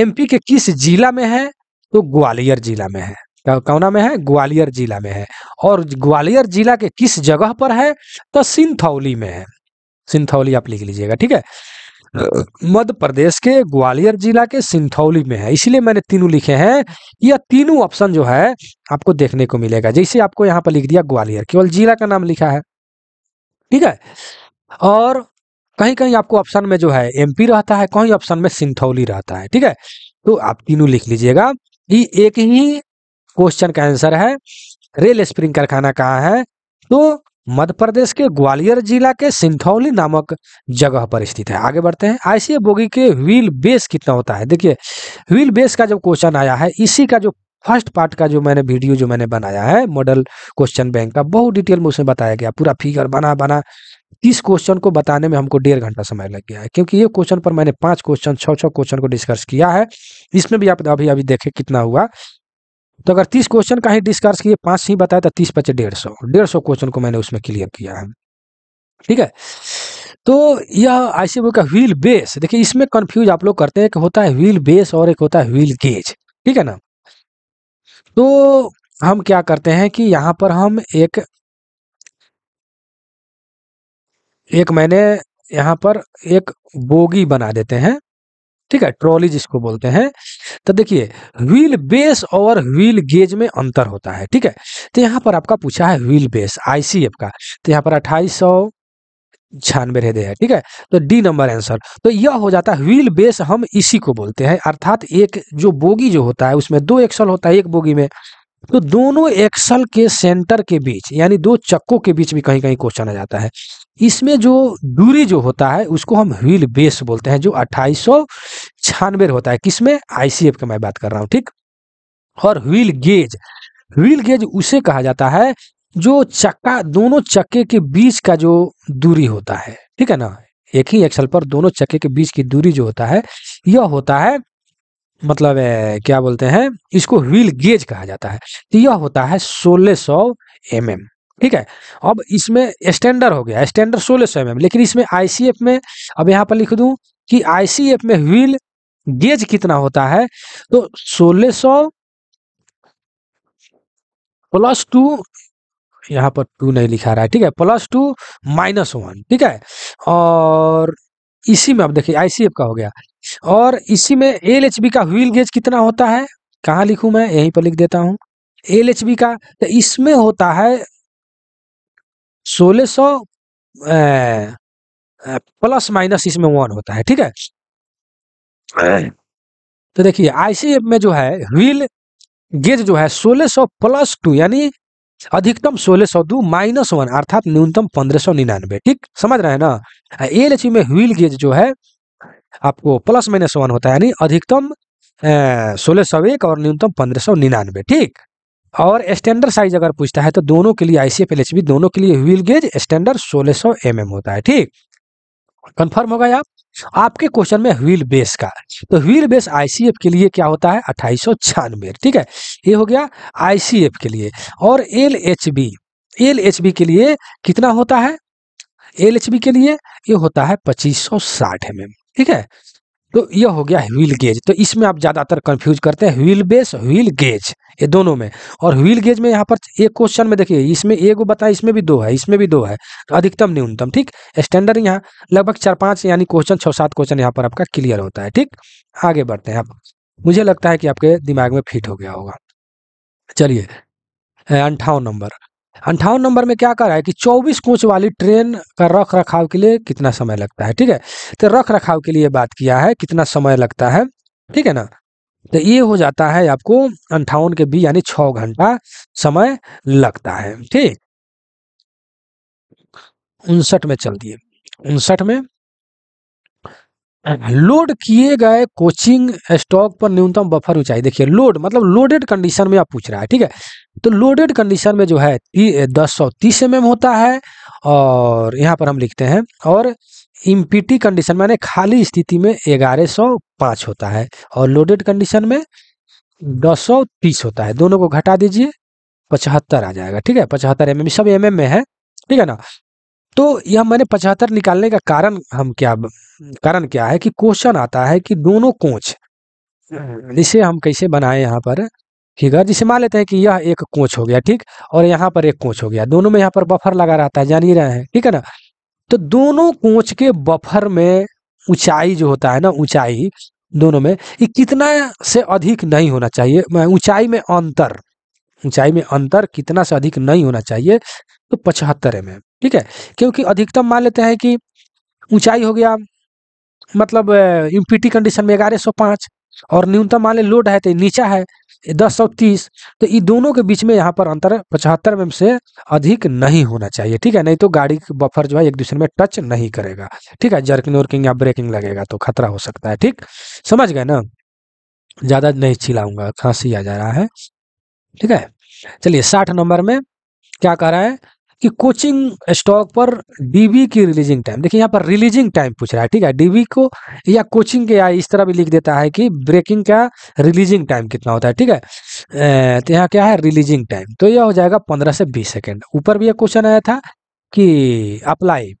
एमपी के किस जिला में है तो ग्वालियर जिला में है कौना में है ग्वालियर जिला में है और ग्वालियर जिला के किस जगह पर है तो सिंथौली में है सिंथौली आप लिख लीजिएगा ठीक है मध्य प्रदेश के ग्वालियर जिला के सिंथौली में है इसलिए मैंने तीनों लिखे हैं यह तीनों ऑप्शन जो है आपको देखने को मिलेगा जैसे आपको यहाँ पर लिख दिया ग्वालियर केवल जिला का नाम लिखा है ठीक है और कहीं कहीं आपको ऑप्शन में जो है एमपी रहता है कहीं ऑप्शन में सिंथौली रहता है ठीक है तो आप तीनों लिख लीजिएगा ये एक ही क्वेश्चन का आंसर है रेल स्प्रिंग कारखाना कहाँ है तो मध्य प्रदेश के ग्वालियर जिला के सिंथौली नामक जगह पर स्थित है आगे बढ़ते हैं आईसीए बोगी के व्हील बेस कितना होता है देखिए व्हील बेस का जो क्वेश्चन आया है इसी का जो फर्स्ट पार्ट का जो मैंने वीडियो जो मैंने बनाया है मॉडल क्वेश्चन बैंक का बहुत डिटेल में उसमें बताया गया पूरा फिगर बना बना इस क्वेश्चन को बताने में हमको डेढ़ घंटा समय लग गया है क्योंकि ये क्वेश्चन पर मैंने पांच क्वेश्चन छः छः क्वेश्चन को डिस्कस किया है इसमें भी आप अभी अभी देखें कितना हुआ तो अगर तीस क्वेश्चन का ही डिस्कर्स किए पांच ही बताया तो तीस पचे डेढ़ सौ डेढ़ सौ क्वेश्चन को मैंने उसमें क्लियर किया है ठीक है तो यह ऐसे का व्हील बेस देखिए इसमें कंफ्यूज आप लोग करते हैं कि होता है व्हील बेस और एक होता है व्हील गेज ठीक है ना तो हम क्या करते हैं कि यहाँ पर हम एक एक मैंने यहां पर एक बोगी बना देते हैं ठीक है ट्रॉली जिसको बोलते हैं तो देखिए व्हील बेस और व्हील गेज में अंतर होता है ठीक है तो यहाँ पर आपका पूछा है व्हील बेस आईसीएफ का तो यहाँ पर अट्ठाईस सौ छियानवे हृदय है ठीक है तो डी नंबर आंसर तो यह हो जाता है व्हील बेस हम इसी को बोलते हैं अर्थात एक जो बोगी जो होता है उसमें दो एक्सल होता है एक बोगी में तो दोनों एक्सल के सेंटर के बीच यानी दो चक्कों के बीच भी कहीं कहीं क्वेश्चन आ जाता है इसमें जो दूरी जो होता है उसको हम व्हील बेस बोलते हैं जो अट्ठाईस सौ होता है किसमें आईसीएफ का मैं बात कर रहा हूँ ठीक और व्हील गेज व्हील गेज उसे कहा जाता है जो चक्का दोनों चक्के के बीच का जो दूरी होता है ठीक है ना एक ही एक्सल पर दोनों चक्के के बीच की दूरी जो होता है यह होता है मतलब क्या बोलते हैं इसको व्हील गेज कहा जाता है तो यह होता है सोलह सौ एम एम ठीक है अब इसमें स्टैंडर्ड हो गया स्टैंडर्ड सोलह सौ एम लेकिन इसमें आईसीएफ में अब यहाँ पर लिख दू कि आईसीएफ में व्हील गेज कितना होता है तो सोलह सौ प्लस टू यहाँ पर टू नहीं लिखा रहा है ठीक है प्लस टू माइनस वन ठीक है और इसी में अब देखिए आईसीएफ का हो गया और इसी में एल एच बी का व्हील गेज कितना होता है कहाँ लिखू मैं यहीं पर लिख देता हूँ एल एच बी का तो इसमें होता है सोलह सौ प्लस माइनस इसमें वन होता है ठीक है तो देखिए आईसी में जो है व्हील गेज जो है 1600 प्लस टू यानी अधिकतम सौ दो माइनस वन अर्थात न्यूनतम 1599 ठीक समझ रहे हैं ना एल में व्हील गेज जो है आपको प्लस माइनस वन होता है यानी अधिकतम सोलह सौ एक और न्यूनतम पंद्रह सौ निन्यानवे ठीक और स्टैंडर्ड साइज अगर पूछता है तो दोनों के लिए आईसीएफ दोनों के लिए व्हील गेज स्टैंडर्ड सोलह सौ एम होता है ठीक कंफर्म होगा आप? आपके क्वेश्चन में व्हील बेस का तो व्हील बेस आईसीएफ के लिए क्या होता है अट्ठाईस ठीक है ये हो गया आईसीएफ के लिए और L H B L H B के लिए कितना होता है एल एच बी के लिए ये होता है पच्चीस सौ साठ एम एम ठीक है तो यह हो गया व्हील गेज तो इसमें आप ज़्यादातर कंफ्यूज करते हैं व्हील बेस व्हील गेज ये दोनों में और व्हील गेज में यहाँ पर एक क्वेश्चन में देखिए इसमें एक बताया इसमें भी दो है इसमें भी दो है तो अधिकतम न्यूनतम ठीक स्टैंडर्ड यहाँ लगभग चार पांच यानी क्वेश्चन छः सात क्वेश्चन यहाँ पर आपका क्लियर होता है ठीक आगे बढ़ते हैं आप मुझे लगता है कि आपके दिमाग में फिट हो गया होगा चलिए अंठावन नंबर अंठावन नंबर में क्या कर रहा है कि 24 कोच वाली ट्रेन का रख रखाव के लिए कितना समय लगता है ठीक है तो रख रखाव के लिए बात किया है कितना समय लगता है ठीक है ना तो ये हो जाता है आपको अंठावन के बी यानी छ घंटा समय लगता है ठीक उनसठ में चल दिए उनसठ में लोड किए गए कोचिंग स्टॉक पर न्यूनतम बफर ऊंचाई देखिए लोड मतलब लोडेड कंडीशन में आप पूछ रहा है ठीक है तो लोडेड कंडीशन में जो है दस सौ तीस एम एम होता है और यहाँ पर हम लिखते हैं और इम्पीटी कंडीशन मैंने खाली स्थिति में ग्यारह सौ पाँच होता है और लोडेड कंडीशन में दस सौ तीस होता है दोनों को घटा दीजिए पचहत्तर आ जाएगा ठीक है पचहत्तर एम एम सब एम एम में है ठीक है ना तो यह मैंने पचहत्तर निकालने का कारण हम क्या कारण क्या है कि क्वेश्चन आता है कि दोनों कोच जिसे हम कैसे बनाए यहाँ पर फिगर जिसे मान लेते हैं कि यह एक कोच हो गया ठीक और यहाँ पर एक कोच हो गया दोनों में यहाँ पर बफर लगा रहता है जान ही रहे हैं ठीक है ना तो दोनों कोच के बफर में ऊंचाई जो होता है ना ऊंचाई दोनों में ये कितना से अधिक नहीं होना चाहिए ऊंचाई में अंतर ऊंचाई में अंतर कितना से अधिक नहीं होना चाहिए तो पचहत्तर एम ठीक है क्योंकि अधिकतम मान लेते हैं कि ऊंचाई हो गया मतलब यूपीटी कंडीशन में ग्यारह सौ पांच और न्यूनतम मान ले लोड है तो नीचा है दस सौ तीस तो ये दोनों के बीच में यहाँ पर अंतर पचहत्तर एम से अधिक नहीं होना चाहिए ठीक है नहीं तो गाड़ी बफर जो है एक दूसरे में टच नहीं करेगा ठीक है जर्किंग वर्किंग या ब्रेकिंग लगेगा तो खतरा हो सकता है ठीक समझ गए ना ज़्यादा नहीं चिल्लाऊंगा खांसी आ जा रहा है ठीक है चलिए साठ नंबर में क्या कह रहा है कि कोचिंग स्टॉक पर डीबी की रिलीजिंग टाइम देखिए यहाँ पर रिलीजिंग टाइम पूछ रहा है ठीक है डीबी को या कोचिंग के या इस तरह भी लिख देता है कि ब्रेकिंग का रिलीजिंग टाइम कितना होता है ठीक है तो यहाँ क्या है रिलीजिंग टाइम तो यह हो जाएगा पंद्रह से बीस सेकेंड ऊपर भी यह क्वेश्चन आया था कि अप्लाई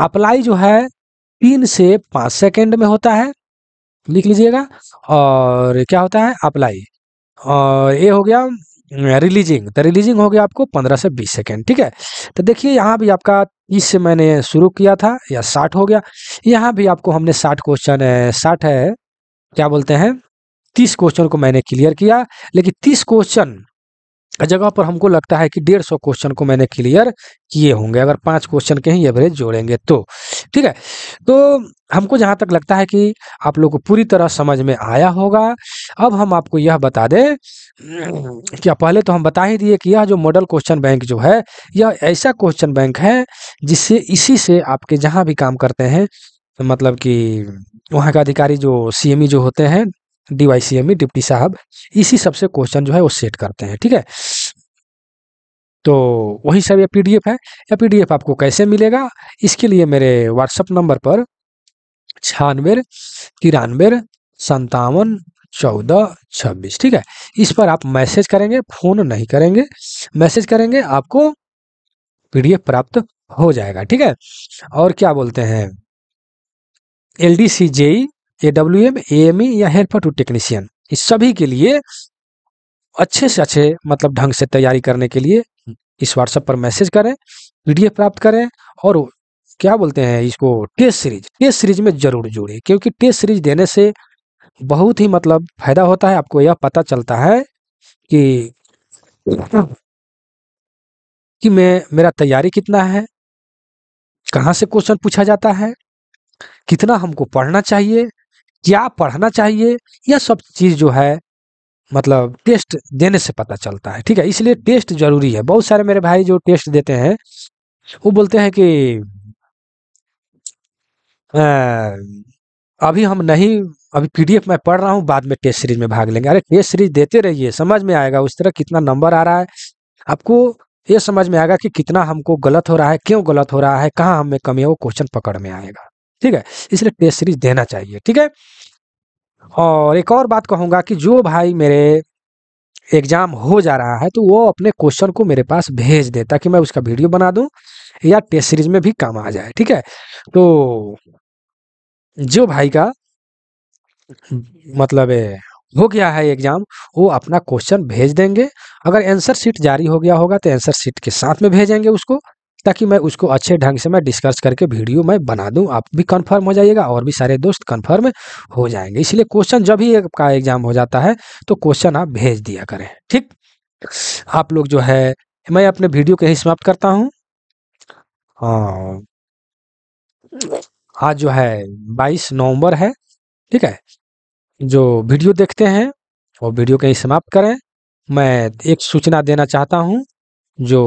अप्लाई जो है तीन से पांच सेकेंड में होता है लिख लीजिएगा और क्या होता है अप्लाई और ये हो गया रिलीजिंग तो रिलीजिंग हो गया आपको पंद्रह से बीस सेकेंड ठीक है तो देखिए यहाँ भी आपका तीस से मैंने शुरू किया था या साठ हो गया यहाँ भी आपको हमने साठ क्वेश्चन साठ है क्या बोलते हैं तीस क्वेश्चन को मैंने क्लियर किया लेकिन तीस क्वेश्चन जगह पर हमको लगता है कि डेढ़ सौ क्वेश्चन को मैंने क्लियर किए होंगे अगर पांच क्वेश्चन के ही एवरेज जोड़ेंगे तो ठीक है तो हमको जहां तक लगता है कि आप लोग को पूरी तरह समझ में आया होगा अब हम आपको यह बता दें क्या पहले तो हम बता ही दिए कि यह जो मॉडल क्वेश्चन बैंक जो है यह ऐसा क्वेश्चन बैंक है जिससे इसी से आपके जहां भी काम करते हैं मतलब कि वहाँ के अधिकारी जो सी e जो होते हैं डीवाईसीएमई डिप्टी e, साहब इसी सबसे क्वेश्चन जो है वो सेट करते हैं ठीक है तो वही सब यह पीडीएफ है यह पीडीएफ आपको कैसे मिलेगा इसके लिए मेरे व्हाट्सअप नंबर पर छियानवे तिरानवे संतावन चौदह छब्बीस ठीक है इस पर आप मैसेज करेंगे फोन नहीं करेंगे मैसेज करेंगे आपको पीडीएफ प्राप्त हो जाएगा ठीक है और क्या बोलते हैं L D C JE A W M A M E या हेल्पर टू टेक्नीशियन इस सभी के लिए अच्छे से अच्छे मतलब ढंग से तैयारी करने के लिए इस व्हाट्सएप पर मैसेज करें पीडीएफ प्राप्त करें और क्या बोलते हैं इसको टेस्ट सीरीज टेस्ट सीरीज में जरूर जुड़े क्योंकि टेस्ट सीरीज देने से बहुत ही मतलब फायदा होता है आपको यह पता चलता है कि कि मैं मेरा तैयारी कितना है कहाँ से क्वेश्चन पूछा जाता है कितना हमको पढ़ना चाहिए क्या पढ़ना चाहिए यह सब चीज़ जो है मतलब टेस्ट देने से पता चलता है ठीक है इसलिए टेस्ट जरूरी है बहुत सारे मेरे भाई जो टेस्ट देते हैं वो बोलते हैं कि आ, अभी हम नहीं अभी पीडीएफ में पढ़ रहा हूँ बाद में टेस्ट सीरीज में भाग लेंगे अरे टेस्ट सीरीज देते रहिए समझ में आएगा उस तरह कितना नंबर आ रहा है आपको ये समझ में आएगा कि कितना हमको गलत हो रहा है क्यों गलत हो रहा है कहाँ हमें कमी है वो क्वेश्चन पकड़ में आएगा ठीक है इसलिए टेस्ट सीरीज देना चाहिए ठीक है और एक और बात कहूँगा कि जो भाई मेरे एग्जाम हो जा रहा है तो वो अपने क्वेश्चन को मेरे पास भेज दे ताकि मैं उसका वीडियो बना दूं या टेस्ट सीरीज में भी काम आ जाए ठीक है तो जो भाई का मतलब हो गया है एग्जाम वो अपना क्वेश्चन भेज देंगे अगर आंसर शीट जारी हो गया होगा तो आंसर सीट के साथ में भेजेंगे उसको ताकि मैं उसको अच्छे ढंग से मैं डिस्कस करके वीडियो मैं बना दूं आप भी कंफर्म हो जाइएगा और भी सारे दोस्त कंफर्म हो जाएंगे इसलिए क्वेश्चन जब ही आपका एग्जाम हो जाता है तो क्वेश्चन आप भेज दिया करें ठीक आप लोग जो है मैं अपने वीडियो को ही समाप्त करता हूँ हाँ। आज जो है बाईस नवम्बर है ठीक है जो वीडियो देखते हैं वो वीडियो कहीं समाप्त करें मैं एक सूचना देना चाहता हूँ जो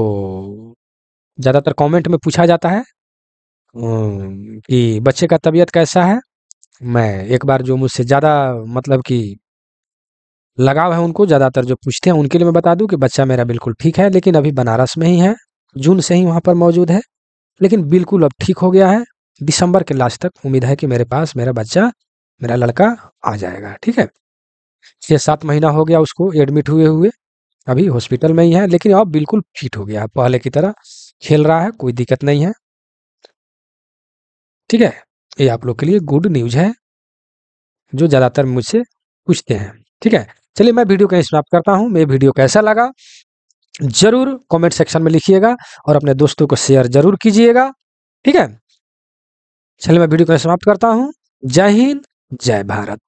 ज़्यादातर कमेंट में पूछा जाता है कि बच्चे का तबीयत कैसा है मैं एक बार जो मुझसे ज़्यादा मतलब कि लगाव है उनको ज़्यादातर जो पूछते हैं उनके लिए मैं बता दूं कि बच्चा मेरा बिल्कुल ठीक है लेकिन अभी बनारस में ही है जून से ही वहाँ पर मौजूद है लेकिन बिल्कुल अब ठीक हो गया है दिसंबर के लास्ट तक उम्मीद है कि मेरे पास मेरा बच्चा मेरा लड़का आ जाएगा ठीक है छः सात महीना हो गया उसको एडमिट हुए हुए अभी हॉस्पिटल में ही है लेकिन अब बिल्कुल फिट हो गया पहले की तरह खेल रहा है कोई दिक्कत नहीं है ठीक है ये आप लोग के लिए गुड न्यूज है जो ज़्यादातर मुझसे पूछते हैं ठीक है चलिए मैं वीडियो कहीं समाप्त करता हूँ मेरे वीडियो कैसा लगा जरूर कमेंट सेक्शन में लिखिएगा और अपने दोस्तों को शेयर जरूर कीजिएगा ठीक है चलिए मैं वीडियो को समाप्त करता हूँ जय हिंद जय भारत